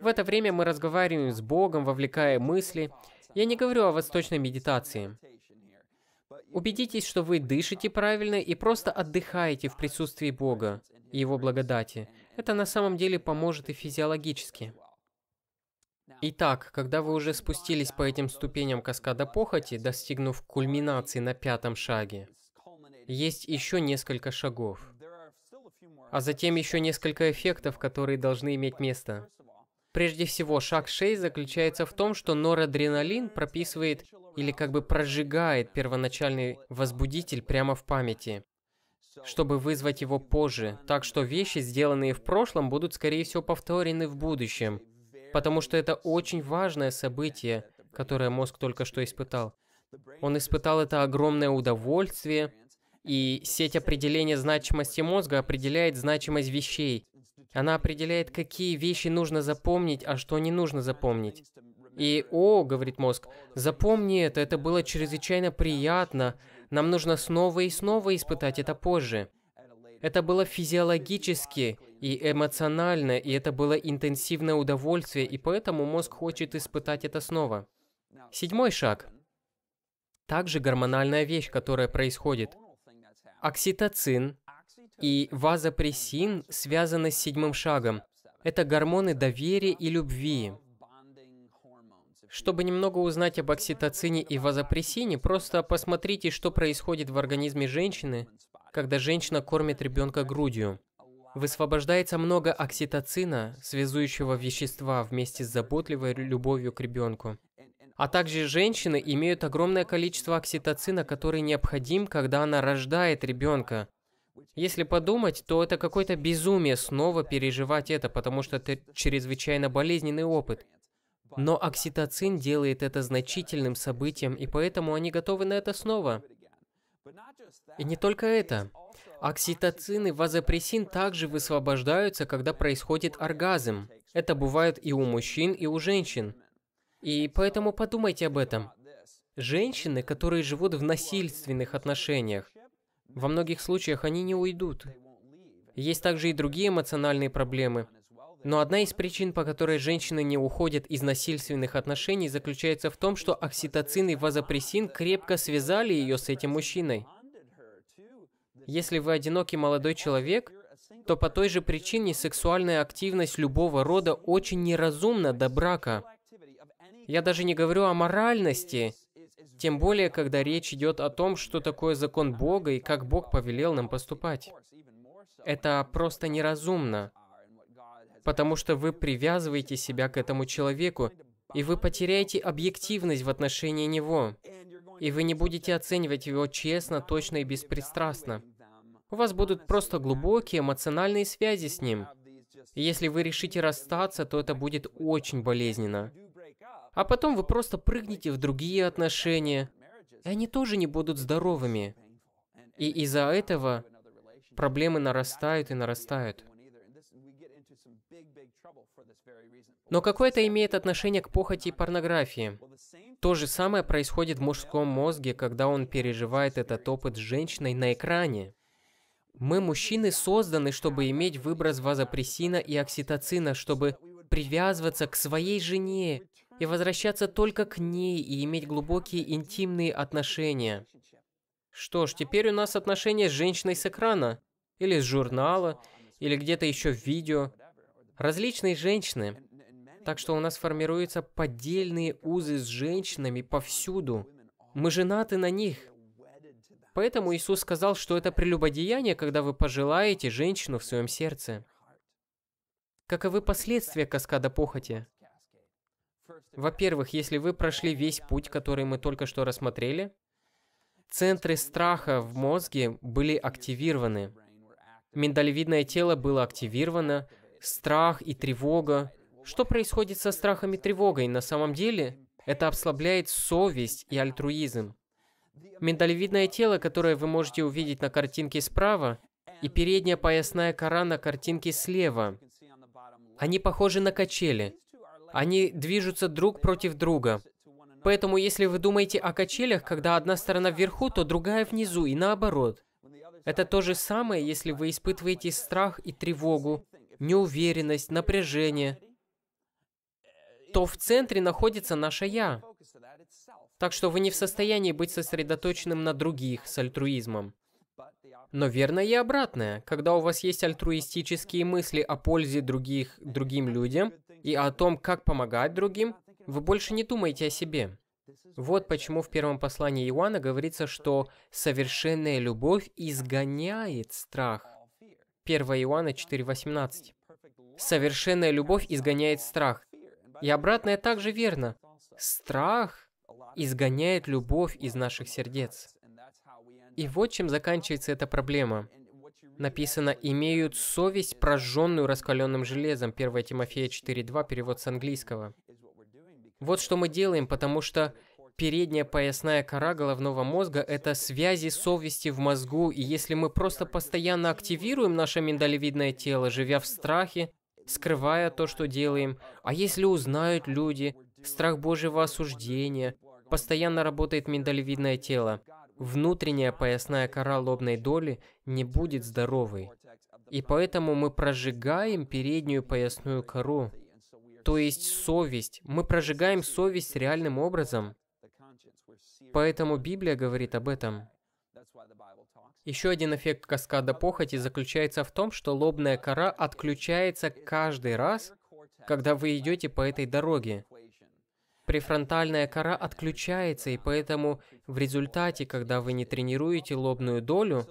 В это время мы разговариваем с Богом, вовлекая мысли. Я не говорю о восточной медитации. Убедитесь, что вы дышите правильно и просто отдыхаете в присутствии Бога и Его благодати. Это на самом деле поможет и физиологически. Итак, когда вы уже спустились по этим ступеням каскада похоти, достигнув кульминации на пятом шаге, есть еще несколько шагов. А затем еще несколько эффектов, которые должны иметь место. Прежде всего, шаг 6 заключается в том, что норадреналин прописывает или как бы прожигает первоначальный возбудитель прямо в памяти, чтобы вызвать его позже, так что вещи, сделанные в прошлом, будут скорее всего повторены в будущем, Потому что это очень важное событие, которое мозг только что испытал. Он испытал это огромное удовольствие, и сеть определения значимости мозга определяет значимость вещей. Она определяет, какие вещи нужно запомнить, а что не нужно запомнить. И, о, говорит мозг, запомни это, это было чрезвычайно приятно. Нам нужно снова и снова испытать это позже. Это было физиологически и эмоционально, и это было интенсивное удовольствие, и поэтому мозг хочет испытать это снова. Седьмой шаг. Также гормональная вещь, которая происходит. Окситоцин и вазопрессин связаны с седьмым шагом. Это гормоны доверия и любви. Чтобы немного узнать об окситоцине и вазопрессине, просто посмотрите, что происходит в организме женщины, когда женщина кормит ребенка грудью. Высвобождается много окситоцина, связующего вещества вместе с заботливой любовью к ребенку. А также женщины имеют огромное количество окситоцина, который необходим, когда она рождает ребенка. Если подумать, то это какое-то безумие снова переживать это, потому что это чрезвычайно болезненный опыт. Но окситоцин делает это значительным событием, и поэтому они готовы на это снова. И не только это. Окситоцин и вазопрессин также высвобождаются, когда происходит оргазм. Это бывает и у мужчин, и у женщин. И поэтому подумайте об этом. Женщины, которые живут в насильственных отношениях, во многих случаях они не уйдут. Есть также и другие эмоциональные проблемы. Но одна из причин, по которой женщины не уходят из насильственных отношений, заключается в том, что окситоцин и вазопрессин крепко связали ее с этим мужчиной. Если вы одинокий молодой человек, то по той же причине сексуальная активность любого рода очень неразумна до брака. Я даже не говорю о моральности, тем более, когда речь идет о том, что такое закон Бога и как Бог повелел нам поступать. Это просто неразумно, потому что вы привязываете себя к этому человеку, и вы потеряете объективность в отношении него, и вы не будете оценивать его честно, точно и беспристрастно. У вас будут просто глубокие эмоциональные связи с ним. если вы решите расстаться, то это будет очень болезненно. А потом вы просто прыгнете в другие отношения, и они тоже не будут здоровыми. И из-за этого проблемы нарастают и нарастают. Но какое это имеет отношение к похоти и порнографии? То же самое происходит в мужском мозге, когда он переживает этот опыт с женщиной на экране. Мы, мужчины, созданы, чтобы иметь выброс вазопрессина и окситоцина, чтобы привязываться к своей жене и возвращаться только к ней и иметь глубокие интимные отношения. Что ж, теперь у нас отношения с женщиной с экрана, или с журнала, или где-то еще в видео. Различные женщины. Так что у нас формируются поддельные узы с женщинами повсюду. Мы женаты на них, Поэтому Иисус сказал, что это прелюбодеяние, когда вы пожелаете женщину в своем сердце. Каковы последствия каскада похоти? Во-первых, если вы прошли весь путь, который мы только что рассмотрели, центры страха в мозге были активированы. Миндалевидное тело было активировано, страх и тревога. Что происходит со страхом и тревогой? На самом деле, это ослабляет совесть и альтруизм. Миндалевидное тело, которое вы можете увидеть на картинке справа, и передняя поясная кора на картинке слева. Они похожи на качели. Они движутся друг против друга. Поэтому если вы думаете о качелях, когда одна сторона вверху, то другая внизу и наоборот. Это то же самое, если вы испытываете страх и тревогу, неуверенность, напряжение, то в центре находится наше «Я». Так что вы не в состоянии быть сосредоточенным на других с альтруизмом. Но верно и обратное. Когда у вас есть альтруистические мысли о пользе других другим людям и о том, как помогать другим, вы больше не думаете о себе. Вот почему в первом послании Иоанна говорится, что совершенная любовь изгоняет страх. 1 Иоанна 4:18. Совершенная любовь изгоняет страх. И обратное также верно. Страх изгоняет любовь из наших сердец. И вот чем заканчивается эта проблема. Написано «имеют совесть, прожженную раскаленным железом» 1 Тимофея 4.2, перевод с английского. Вот что мы делаем, потому что передняя поясная кора головного мозга – это связи совести в мозгу, и если мы просто постоянно активируем наше миндалевидное тело, живя в страхе, скрывая то, что делаем, а если узнают люди, страх Божьего осуждения, Постоянно работает миндалевидное тело. Внутренняя поясная кора лобной доли не будет здоровой. И поэтому мы прожигаем переднюю поясную кору, то есть совесть. Мы прожигаем совесть реальным образом. Поэтому Библия говорит об этом. Еще один эффект каскада похоти заключается в том, что лобная кора отключается каждый раз, когда вы идете по этой дороге префронтальная кора отключается, и поэтому в результате, когда вы не тренируете лобную долю,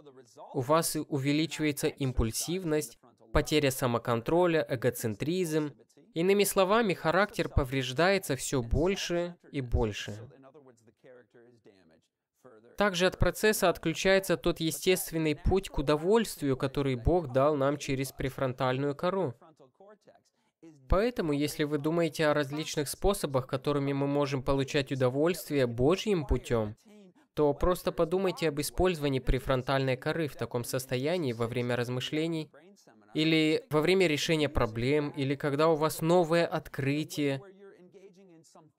у вас увеличивается импульсивность, потеря самоконтроля, эгоцентризм. Иными словами, характер повреждается все больше и больше. Также от процесса отключается тот естественный путь к удовольствию, который Бог дал нам через префронтальную кору. Поэтому, если вы думаете о различных способах, которыми мы можем получать удовольствие Божьим путем, то просто подумайте об использовании префронтальной коры в таком состоянии во время размышлений или во время решения проблем, или когда у вас новое открытие,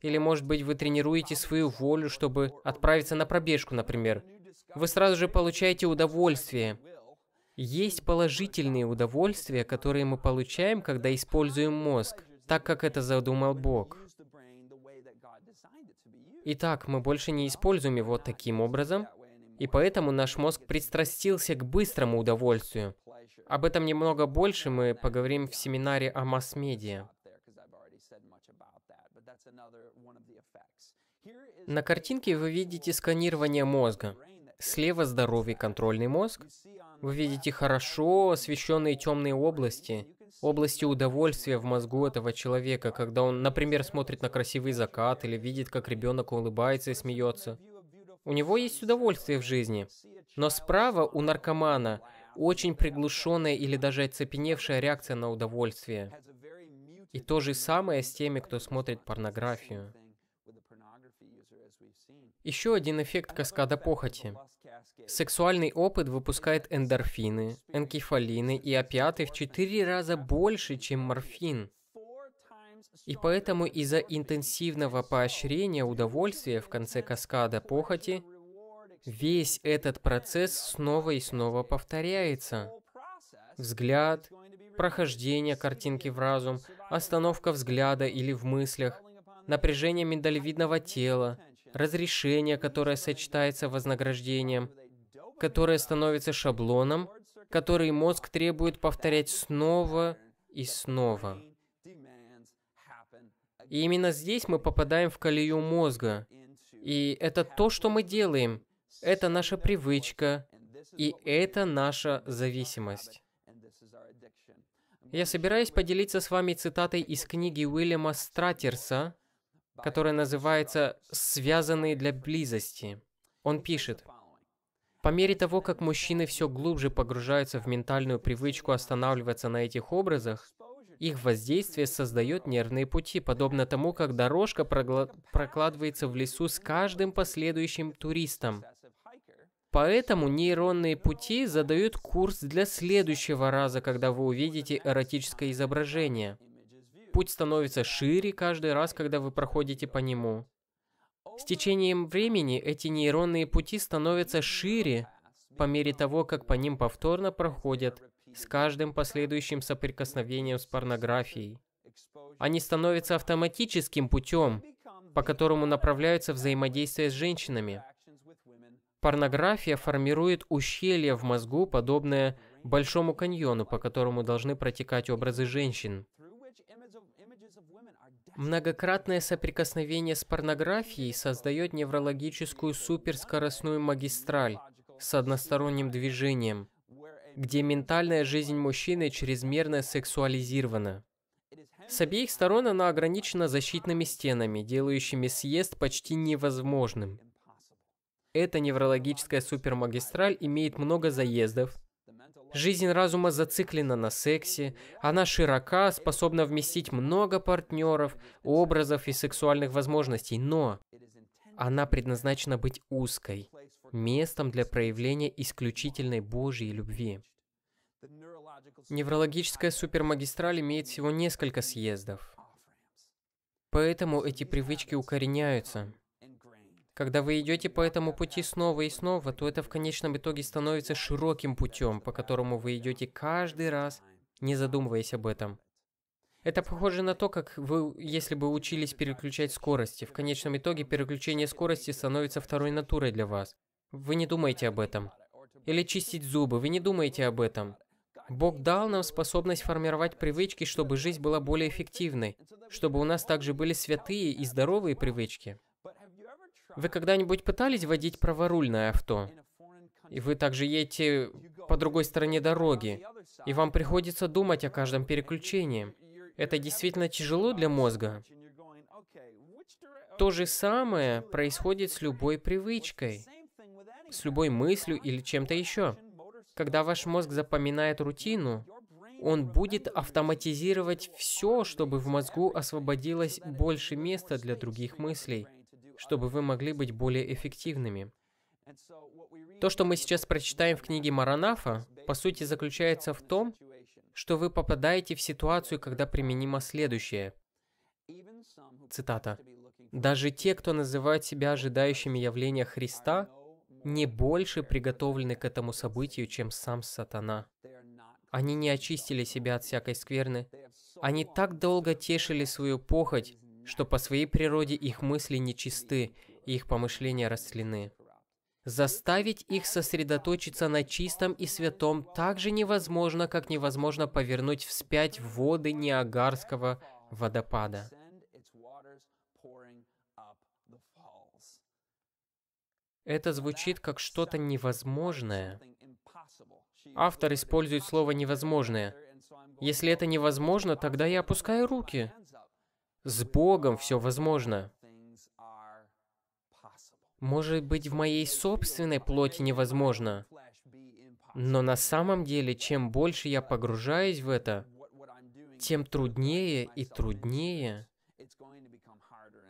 или, может быть, вы тренируете свою волю, чтобы отправиться на пробежку, например. Вы сразу же получаете удовольствие, есть положительные удовольствия, которые мы получаем, когда используем мозг, так как это задумал Бог. Итак, мы больше не используем его таким образом, и поэтому наш мозг пристрастился к быстрому удовольствию. Об этом немного больше мы поговорим в семинаре о масс-медиа. На картинке вы видите сканирование мозга. Слева здоровый контрольный мозг, вы видите хорошо освещенные темные области, области удовольствия в мозгу этого человека, когда он, например, смотрит на красивый закат или видит, как ребенок улыбается и смеется. У него есть удовольствие в жизни. Но справа у наркомана очень приглушенная или даже оцепеневшая реакция на удовольствие. И то же самое с теми, кто смотрит порнографию. Еще один эффект каскада похоти. Сексуальный опыт выпускает эндорфины, энкефалины и опиаты в 4 раза больше, чем морфин. И поэтому из-за интенсивного поощрения удовольствия в конце каскада похоти, весь этот процесс снова и снова повторяется. Взгляд, прохождение картинки в разум, остановка взгляда или в мыслях, напряжение миндалевидного тела, разрешение, которое сочетается вознаграждением, которое становится шаблоном, который мозг требует повторять снова и снова. И именно здесь мы попадаем в колею мозга. И это то, что мы делаем. Это наша привычка, и это наша зависимость. Я собираюсь поделиться с вами цитатой из книги Уильяма Стратерса, которая называется «Связанные для близости». Он пишет, по мере того, как мужчины все глубже погружаются в ментальную привычку останавливаться на этих образах, их воздействие создает нервные пути, подобно тому, как дорожка прокладывается в лесу с каждым последующим туристом. Поэтому нейронные пути задают курс для следующего раза, когда вы увидите эротическое изображение. Путь становится шире каждый раз, когда вы проходите по нему. С течением времени эти нейронные пути становятся шире по мере того, как по ним повторно проходят с каждым последующим соприкосновением с порнографией. Они становятся автоматическим путем, по которому направляются взаимодействия с женщинами. Порнография формирует ущелье в мозгу, подобное большому каньону, по которому должны протекать образы женщин. Многократное соприкосновение с порнографией создает неврологическую суперскоростную магистраль с односторонним движением, где ментальная жизнь мужчины чрезмерно сексуализирована. С обеих сторон она ограничена защитными стенами, делающими съезд почти невозможным. Эта неврологическая супермагистраль имеет много заездов, Жизнь разума зациклена на сексе, она широка, способна вместить много партнеров, образов и сексуальных возможностей, но она предназначена быть узкой, местом для проявления исключительной Божьей любви. Неврологическая супермагистраль имеет всего несколько съездов. Поэтому эти привычки укореняются. Когда вы идете по этому пути снова и снова, то это в конечном итоге становится широким путем, по которому вы идете каждый раз, не задумываясь об этом. Это похоже на то, как вы, если бы учились переключать скорости. В конечном итоге переключение скорости становится второй натурой для вас. Вы не думаете об этом. Или чистить зубы, вы не думаете об этом. Бог дал нам способность формировать привычки, чтобы жизнь была более эффективной, чтобы у нас также были святые и здоровые привычки. Вы когда-нибудь пытались водить праворульное авто? И вы также едете по другой стороне дороги, и вам приходится думать о каждом переключении. Это действительно тяжело для мозга. То же самое происходит с любой привычкой, с любой мыслью или чем-то еще. Когда ваш мозг запоминает рутину, он будет автоматизировать все, чтобы в мозгу освободилось больше места для других мыслей – чтобы вы могли быть более эффективными. То, что мы сейчас прочитаем в книге Маранафа, по сути заключается в том, что вы попадаете в ситуацию, когда применимо следующее. Цитата. «Даже те, кто называют себя ожидающими явления Христа, не больше приготовлены к этому событию, чем сам сатана. Они не очистили себя от всякой скверны. Они так долго тешили свою похоть, что по своей природе их мысли нечисты и их помышления растлены. Заставить их сосредоточиться на чистом и святом так же невозможно, как невозможно повернуть вспять воды Ниагарского водопада. Это звучит как что-то невозможное. Автор использует слово «невозможное». Если это невозможно, тогда я опускаю руки. С Богом все возможно. Может быть, в моей собственной плоти невозможно. Но на самом деле, чем больше я погружаюсь в это, тем труднее и труднее.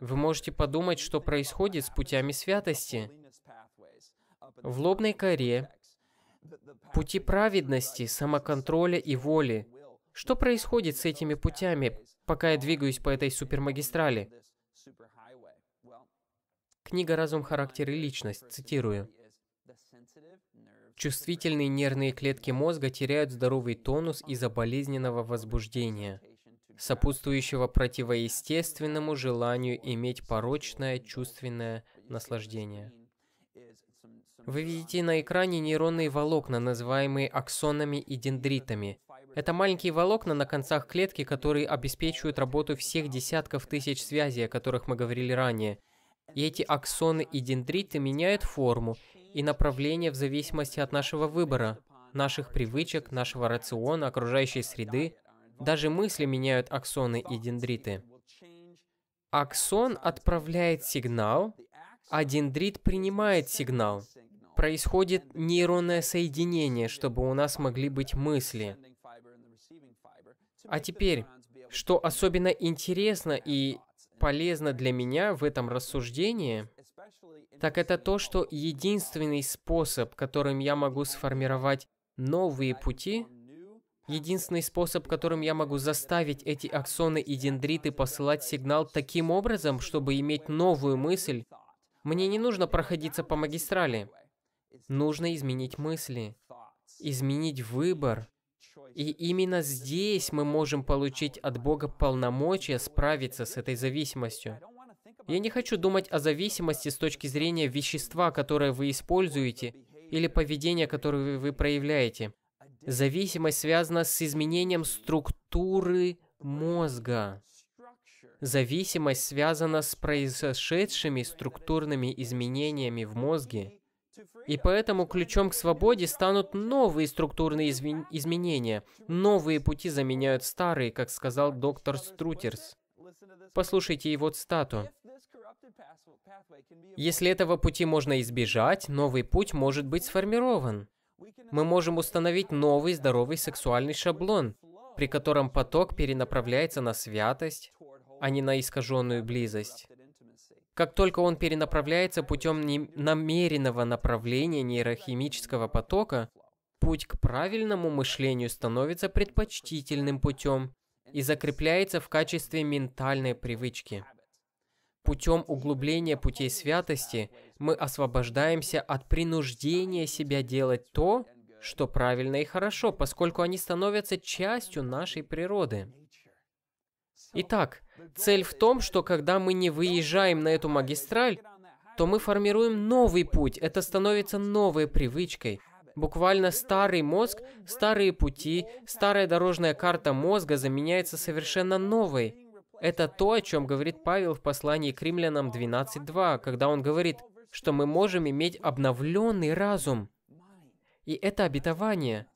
Вы можете подумать, что происходит с путями святости. В лобной коре пути праведности, самоконтроля и воли – что происходит с этими путями, пока я двигаюсь по этой супермагистрали? Книга «Разум, характер и личность», цитирую. Чувствительные нервные клетки мозга теряют здоровый тонус из-за болезненного возбуждения, сопутствующего противоестественному желанию иметь порочное чувственное наслаждение. Вы видите на экране нейронные волокна, называемые аксонами и дендритами – это маленькие волокна на концах клетки, которые обеспечивают работу всех десятков тысяч связей, о которых мы говорили ранее. И эти аксоны и дендриты меняют форму и направление в зависимости от нашего выбора, наших привычек, нашего рациона, окружающей среды. Даже мысли меняют аксоны и дендриты. Аксон отправляет сигнал, а дендрит принимает сигнал. Происходит нейронное соединение, чтобы у нас могли быть мысли. А теперь, что особенно интересно и полезно для меня в этом рассуждении, так это то, что единственный способ, которым я могу сформировать новые пути, единственный способ, которым я могу заставить эти аксоны и дендриты посылать сигнал таким образом, чтобы иметь новую мысль, мне не нужно проходиться по магистрали. Нужно изменить мысли, изменить выбор, и именно здесь мы можем получить от Бога полномочия справиться с этой зависимостью. Я не хочу думать о зависимости с точки зрения вещества, которое вы используете, или поведения, которое вы проявляете. Зависимость связана с изменением структуры мозга. Зависимость связана с произошедшими структурными изменениями в мозге. И поэтому ключом к свободе станут новые структурные изменения. Новые пути заменяют старые, как сказал доктор Струтерс. Послушайте его цитату. Если этого пути можно избежать, новый путь может быть сформирован. Мы можем установить новый здоровый сексуальный шаблон, при котором поток перенаправляется на святость, а не на искаженную близость как только он перенаправляется путем не... намеренного направления нейрохимического потока, путь к правильному мышлению становится предпочтительным путем и закрепляется в качестве ментальной привычки. Путем углубления путей святости мы освобождаемся от принуждения себя делать то, что правильно и хорошо, поскольку они становятся частью нашей природы. Итак, Цель в том, что когда мы не выезжаем на эту магистраль, то мы формируем новый путь. Это становится новой привычкой. Буквально старый мозг, старые пути, старая дорожная карта мозга заменяется совершенно новой. Это то, о чем говорит Павел в послании к римлянам 12.2, когда он говорит, что мы можем иметь обновленный разум. И это обетование.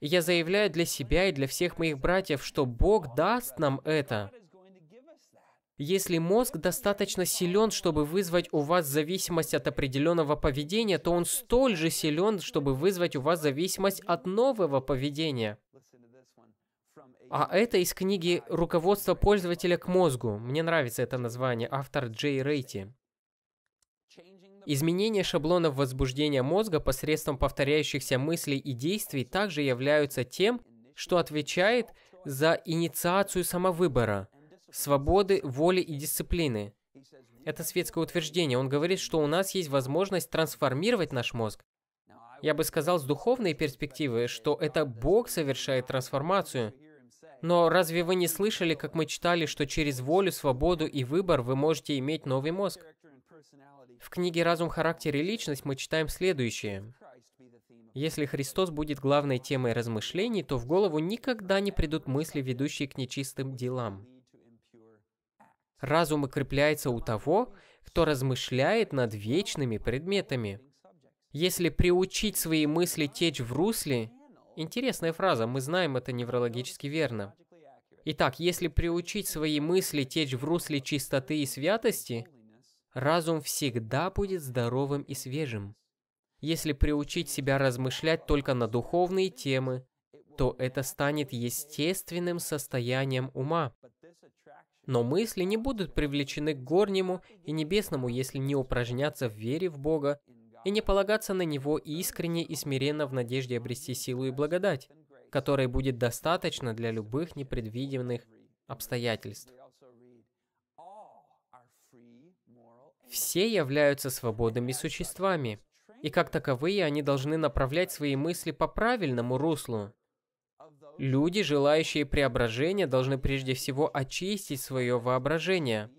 я заявляю для себя и для всех моих братьев, что Бог даст нам это. Если мозг достаточно силен, чтобы вызвать у вас зависимость от определенного поведения, то он столь же силен, чтобы вызвать у вас зависимость от нового поведения. А это из книги «Руководство пользователя к мозгу». Мне нравится это название, автор Джей Рейти. Изменение шаблонов возбуждения мозга посредством повторяющихся мыслей и действий также являются тем, что отвечает за инициацию самовыбора – свободы, воли и дисциплины. Это светское утверждение. Он говорит, что у нас есть возможность трансформировать наш мозг. Я бы сказал с духовной перспективы, что это Бог совершает трансформацию. Но разве вы не слышали, как мы читали, что через волю, свободу и выбор вы можете иметь новый мозг? В книге «Разум, характер и личность» мы читаем следующее. Если Христос будет главной темой размышлений, то в голову никогда не придут мысли, ведущие к нечистым делам. Разум укрепляется у того, кто размышляет над вечными предметами. Если приучить свои мысли течь в русле, интересная фраза, мы знаем это неврологически верно. Итак, если приучить свои мысли течь в русле чистоты и святости, разум всегда будет здоровым и свежим. Если приучить себя размышлять только на духовные темы, то это станет естественным состоянием ума. Но мысли не будут привлечены к горнему и небесному, если не упражняться в вере в Бога и не полагаться на Него искренне и смиренно в надежде обрести силу и благодать, которой будет достаточно для любых непредвиденных обстоятельств. Все являются свободными существами, и как таковые они должны направлять свои мысли по правильному руслу, Люди, желающие преображения, должны прежде всего очистить свое воображение,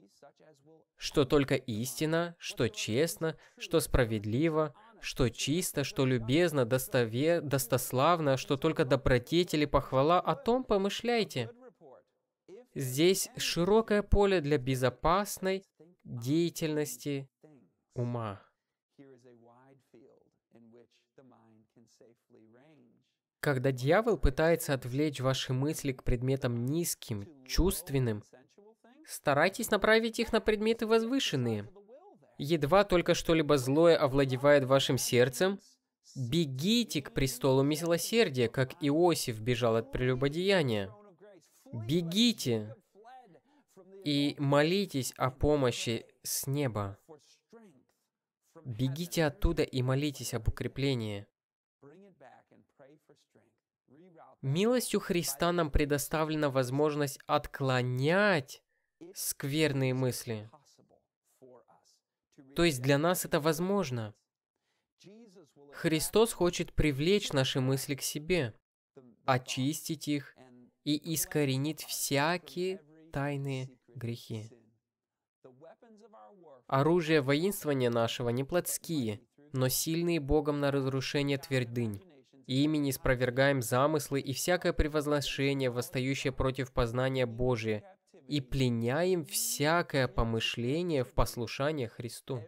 что только истина, что честно, что справедливо, что чисто, что любезно, достове, достославно, что только добродетели похвала, о том помышляйте. Здесь широкое поле для безопасной деятельности ума. Когда дьявол пытается отвлечь ваши мысли к предметам низким, чувственным, старайтесь направить их на предметы возвышенные. Едва только что-либо злое овладевает вашим сердцем, бегите к престолу милосердия, как Иосиф бежал от прелюбодеяния. Бегите и молитесь о помощи с неба. Бегите оттуда и молитесь об укреплении. Милостью Христа нам предоставлена возможность отклонять скверные мысли. То есть для нас это возможно. Христос хочет привлечь наши мысли к себе, очистить их и искоренить всякие тайные грехи. Оружие воинствования нашего не плотские, но сильные Богом на разрушение твердынь. Ими не спровергаем замыслы и всякое превозношение, восстающее против познания Божия, и пленяем всякое помышление в послушание Христу.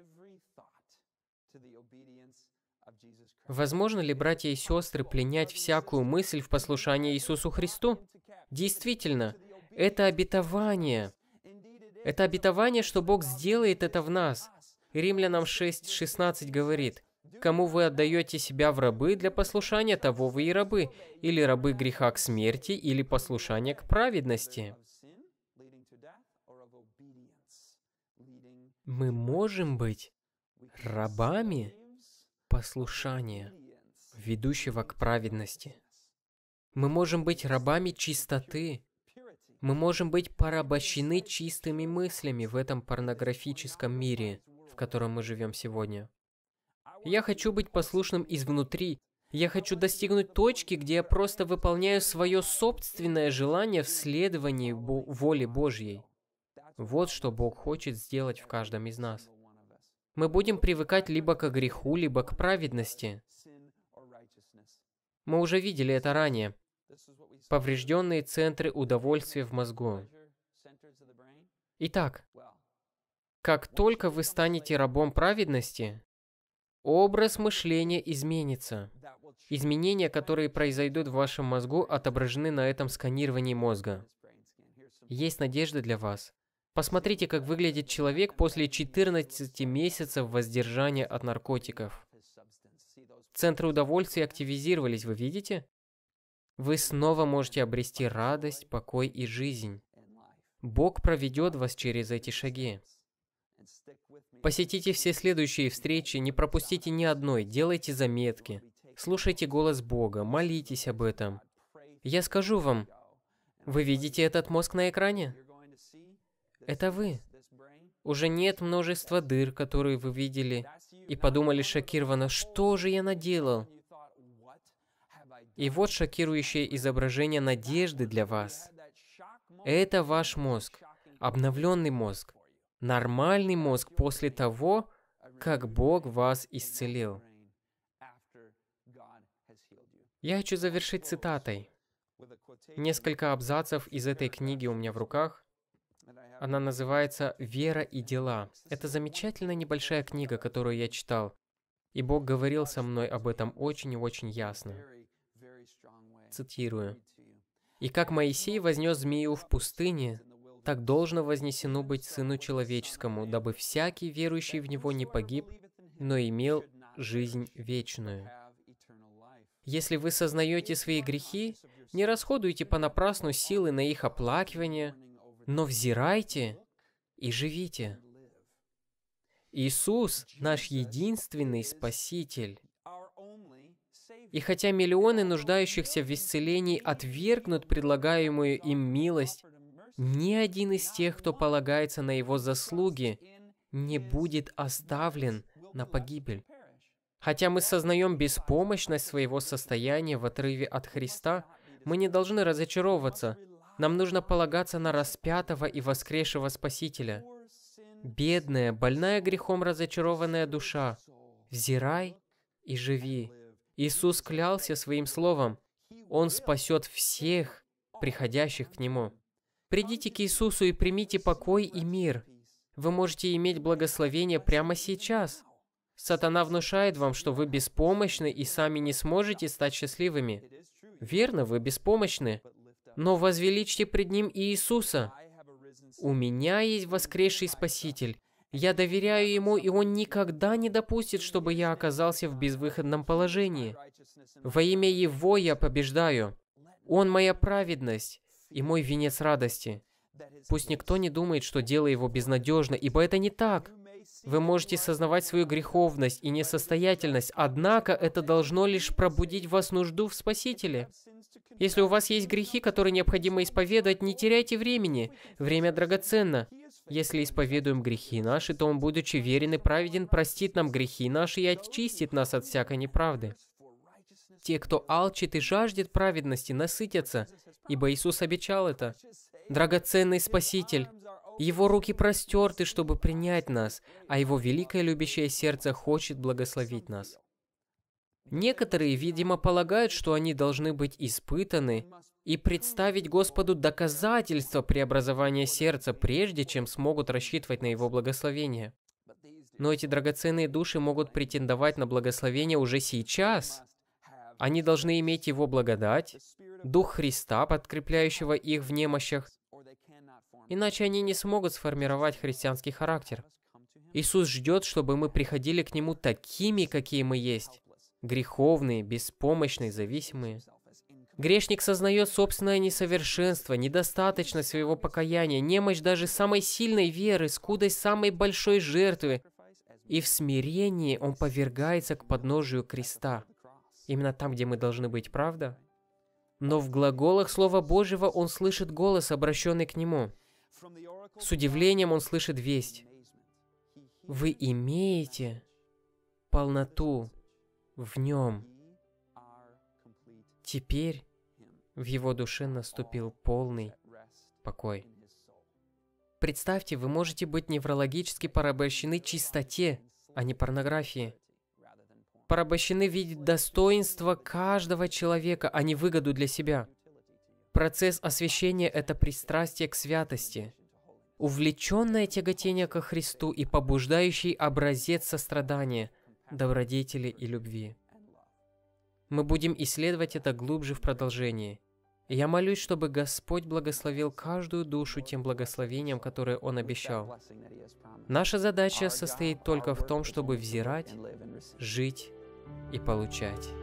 Возможно ли, братья и сестры, пленять всякую мысль в послушание Иисусу Христу? Действительно, это обетование. Это обетование, что Бог сделает это в нас. Римлянам 6.16 говорит, Кому вы отдаете себя в рабы, для послушания того вы и рабы, или рабы греха к смерти, или послушания к праведности. Мы можем быть рабами послушания, ведущего к праведности. Мы можем быть рабами чистоты. Мы можем быть порабощены чистыми мыслями в этом порнографическом мире, в котором мы живем сегодня. Я хочу быть послушным изнутри. Я хочу достигнуть точки, где я просто выполняю свое собственное желание в следовании бо воле Божьей. Вот что Бог хочет сделать в каждом из нас. Мы будем привыкать либо к греху, либо к праведности. Мы уже видели это ранее. Поврежденные центры удовольствия в мозгу. Итак, как только вы станете рабом праведности, Образ мышления изменится. Изменения, которые произойдут в вашем мозгу, отображены на этом сканировании мозга. Есть надежда для вас. Посмотрите, как выглядит человек после 14 месяцев воздержания от наркотиков. Центры удовольствия активизировались, вы видите? Вы снова можете обрести радость, покой и жизнь. Бог проведет вас через эти шаги. Посетите все следующие встречи, не пропустите ни одной, делайте заметки. Слушайте голос Бога, молитесь об этом. Я скажу вам, вы видите этот мозг на экране? Это вы. Уже нет множества дыр, которые вы видели, и подумали шокированно, что же я наделал? И вот шокирующее изображение надежды для вас. Это ваш мозг, обновленный мозг нормальный мозг после того, как Бог вас исцелил. Я хочу завершить цитатой. Несколько абзацев из этой книги у меня в руках. Она называется «Вера и дела». Это замечательная небольшая книга, которую я читал. И Бог говорил со мной об этом очень и очень ясно. Цитирую. «И как Моисей вознес змею в пустыне, так должно вознесено быть Сыну Человеческому, дабы всякий верующий в Него не погиб, но имел жизнь вечную. Если вы сознаете свои грехи, не расходуйте понапрасну силы на их оплакивание, но взирайте и живите. Иисус – наш единственный Спаситель. И хотя миллионы нуждающихся в исцелении отвергнут предлагаемую им милость, ни один из тех, кто полагается на его заслуги, не будет оставлен на погибель. Хотя мы сознаем беспомощность своего состояния в отрыве от Христа, мы не должны разочаровываться. Нам нужно полагаться на распятого и воскресшего Спасителя. Бедная, больная грехом разочарованная душа, взирай и живи. Иисус клялся своим словом, Он спасет всех, приходящих к Нему. Придите к Иисусу и примите покой и мир. Вы можете иметь благословение прямо сейчас. Сатана внушает вам, что вы беспомощны и сами не сможете стать счастливыми. Верно, вы беспомощны. Но возвеличьте пред Ним и Иисуса. У меня есть воскресший Спаситель. Я доверяю Ему, и Он никогда не допустит, чтобы я оказался в безвыходном положении. Во имя Его я побеждаю. Он моя праведность и мой венец радости. Пусть никто не думает, что дело его безнадежно, ибо это не так. Вы можете сознавать свою греховность и несостоятельность, однако это должно лишь пробудить в вас нужду в Спасителе. Если у вас есть грехи, которые необходимо исповедовать, не теряйте времени. Время драгоценно. Если исповедуем грехи наши, то Он, будучи верен и праведен, простит нам грехи наши и очистит нас от всякой неправды. Те, кто алчит и жаждет праведности, насытятся, ибо Иисус обещал это. Драгоценный Спаситель, Его руки простерты, чтобы принять нас, а Его великое любящее сердце хочет благословить нас. Некоторые, видимо, полагают, что они должны быть испытаны и представить Господу доказательства преобразования сердца, прежде чем смогут рассчитывать на Его благословение. Но эти драгоценные души могут претендовать на благословение уже сейчас, они должны иметь Его благодать, Дух Христа, подкрепляющего их в немощах, иначе они не смогут сформировать христианский характер. Иисус ждет, чтобы мы приходили к Нему такими, какие мы есть, греховные, беспомощные, зависимые. Грешник сознает собственное несовершенство, недостаточность своего покаяния, немощь даже самой сильной веры, скудость самой большой жертвы. И в смирении он повергается к подножию креста именно там, где мы должны быть, правда? Но в глаголах Слова Божьего он слышит голос, обращенный к нему. С удивлением он слышит весть. Вы имеете полноту в нем. Теперь в его душе наступил полный покой. Представьте, вы можете быть неврологически порабощены чистоте, а не порнографии порабощены видеть достоинство каждого человека, а не выгоду для себя. Процесс освящения – это пристрастие к святости, увлеченное тяготение ко Христу и побуждающий образец сострадания, добродетели и любви. Мы будем исследовать это глубже в продолжении. Я молюсь, чтобы Господь благословил каждую душу тем благословением, которое Он обещал. Наша задача состоит только в том, чтобы взирать, жить и получать.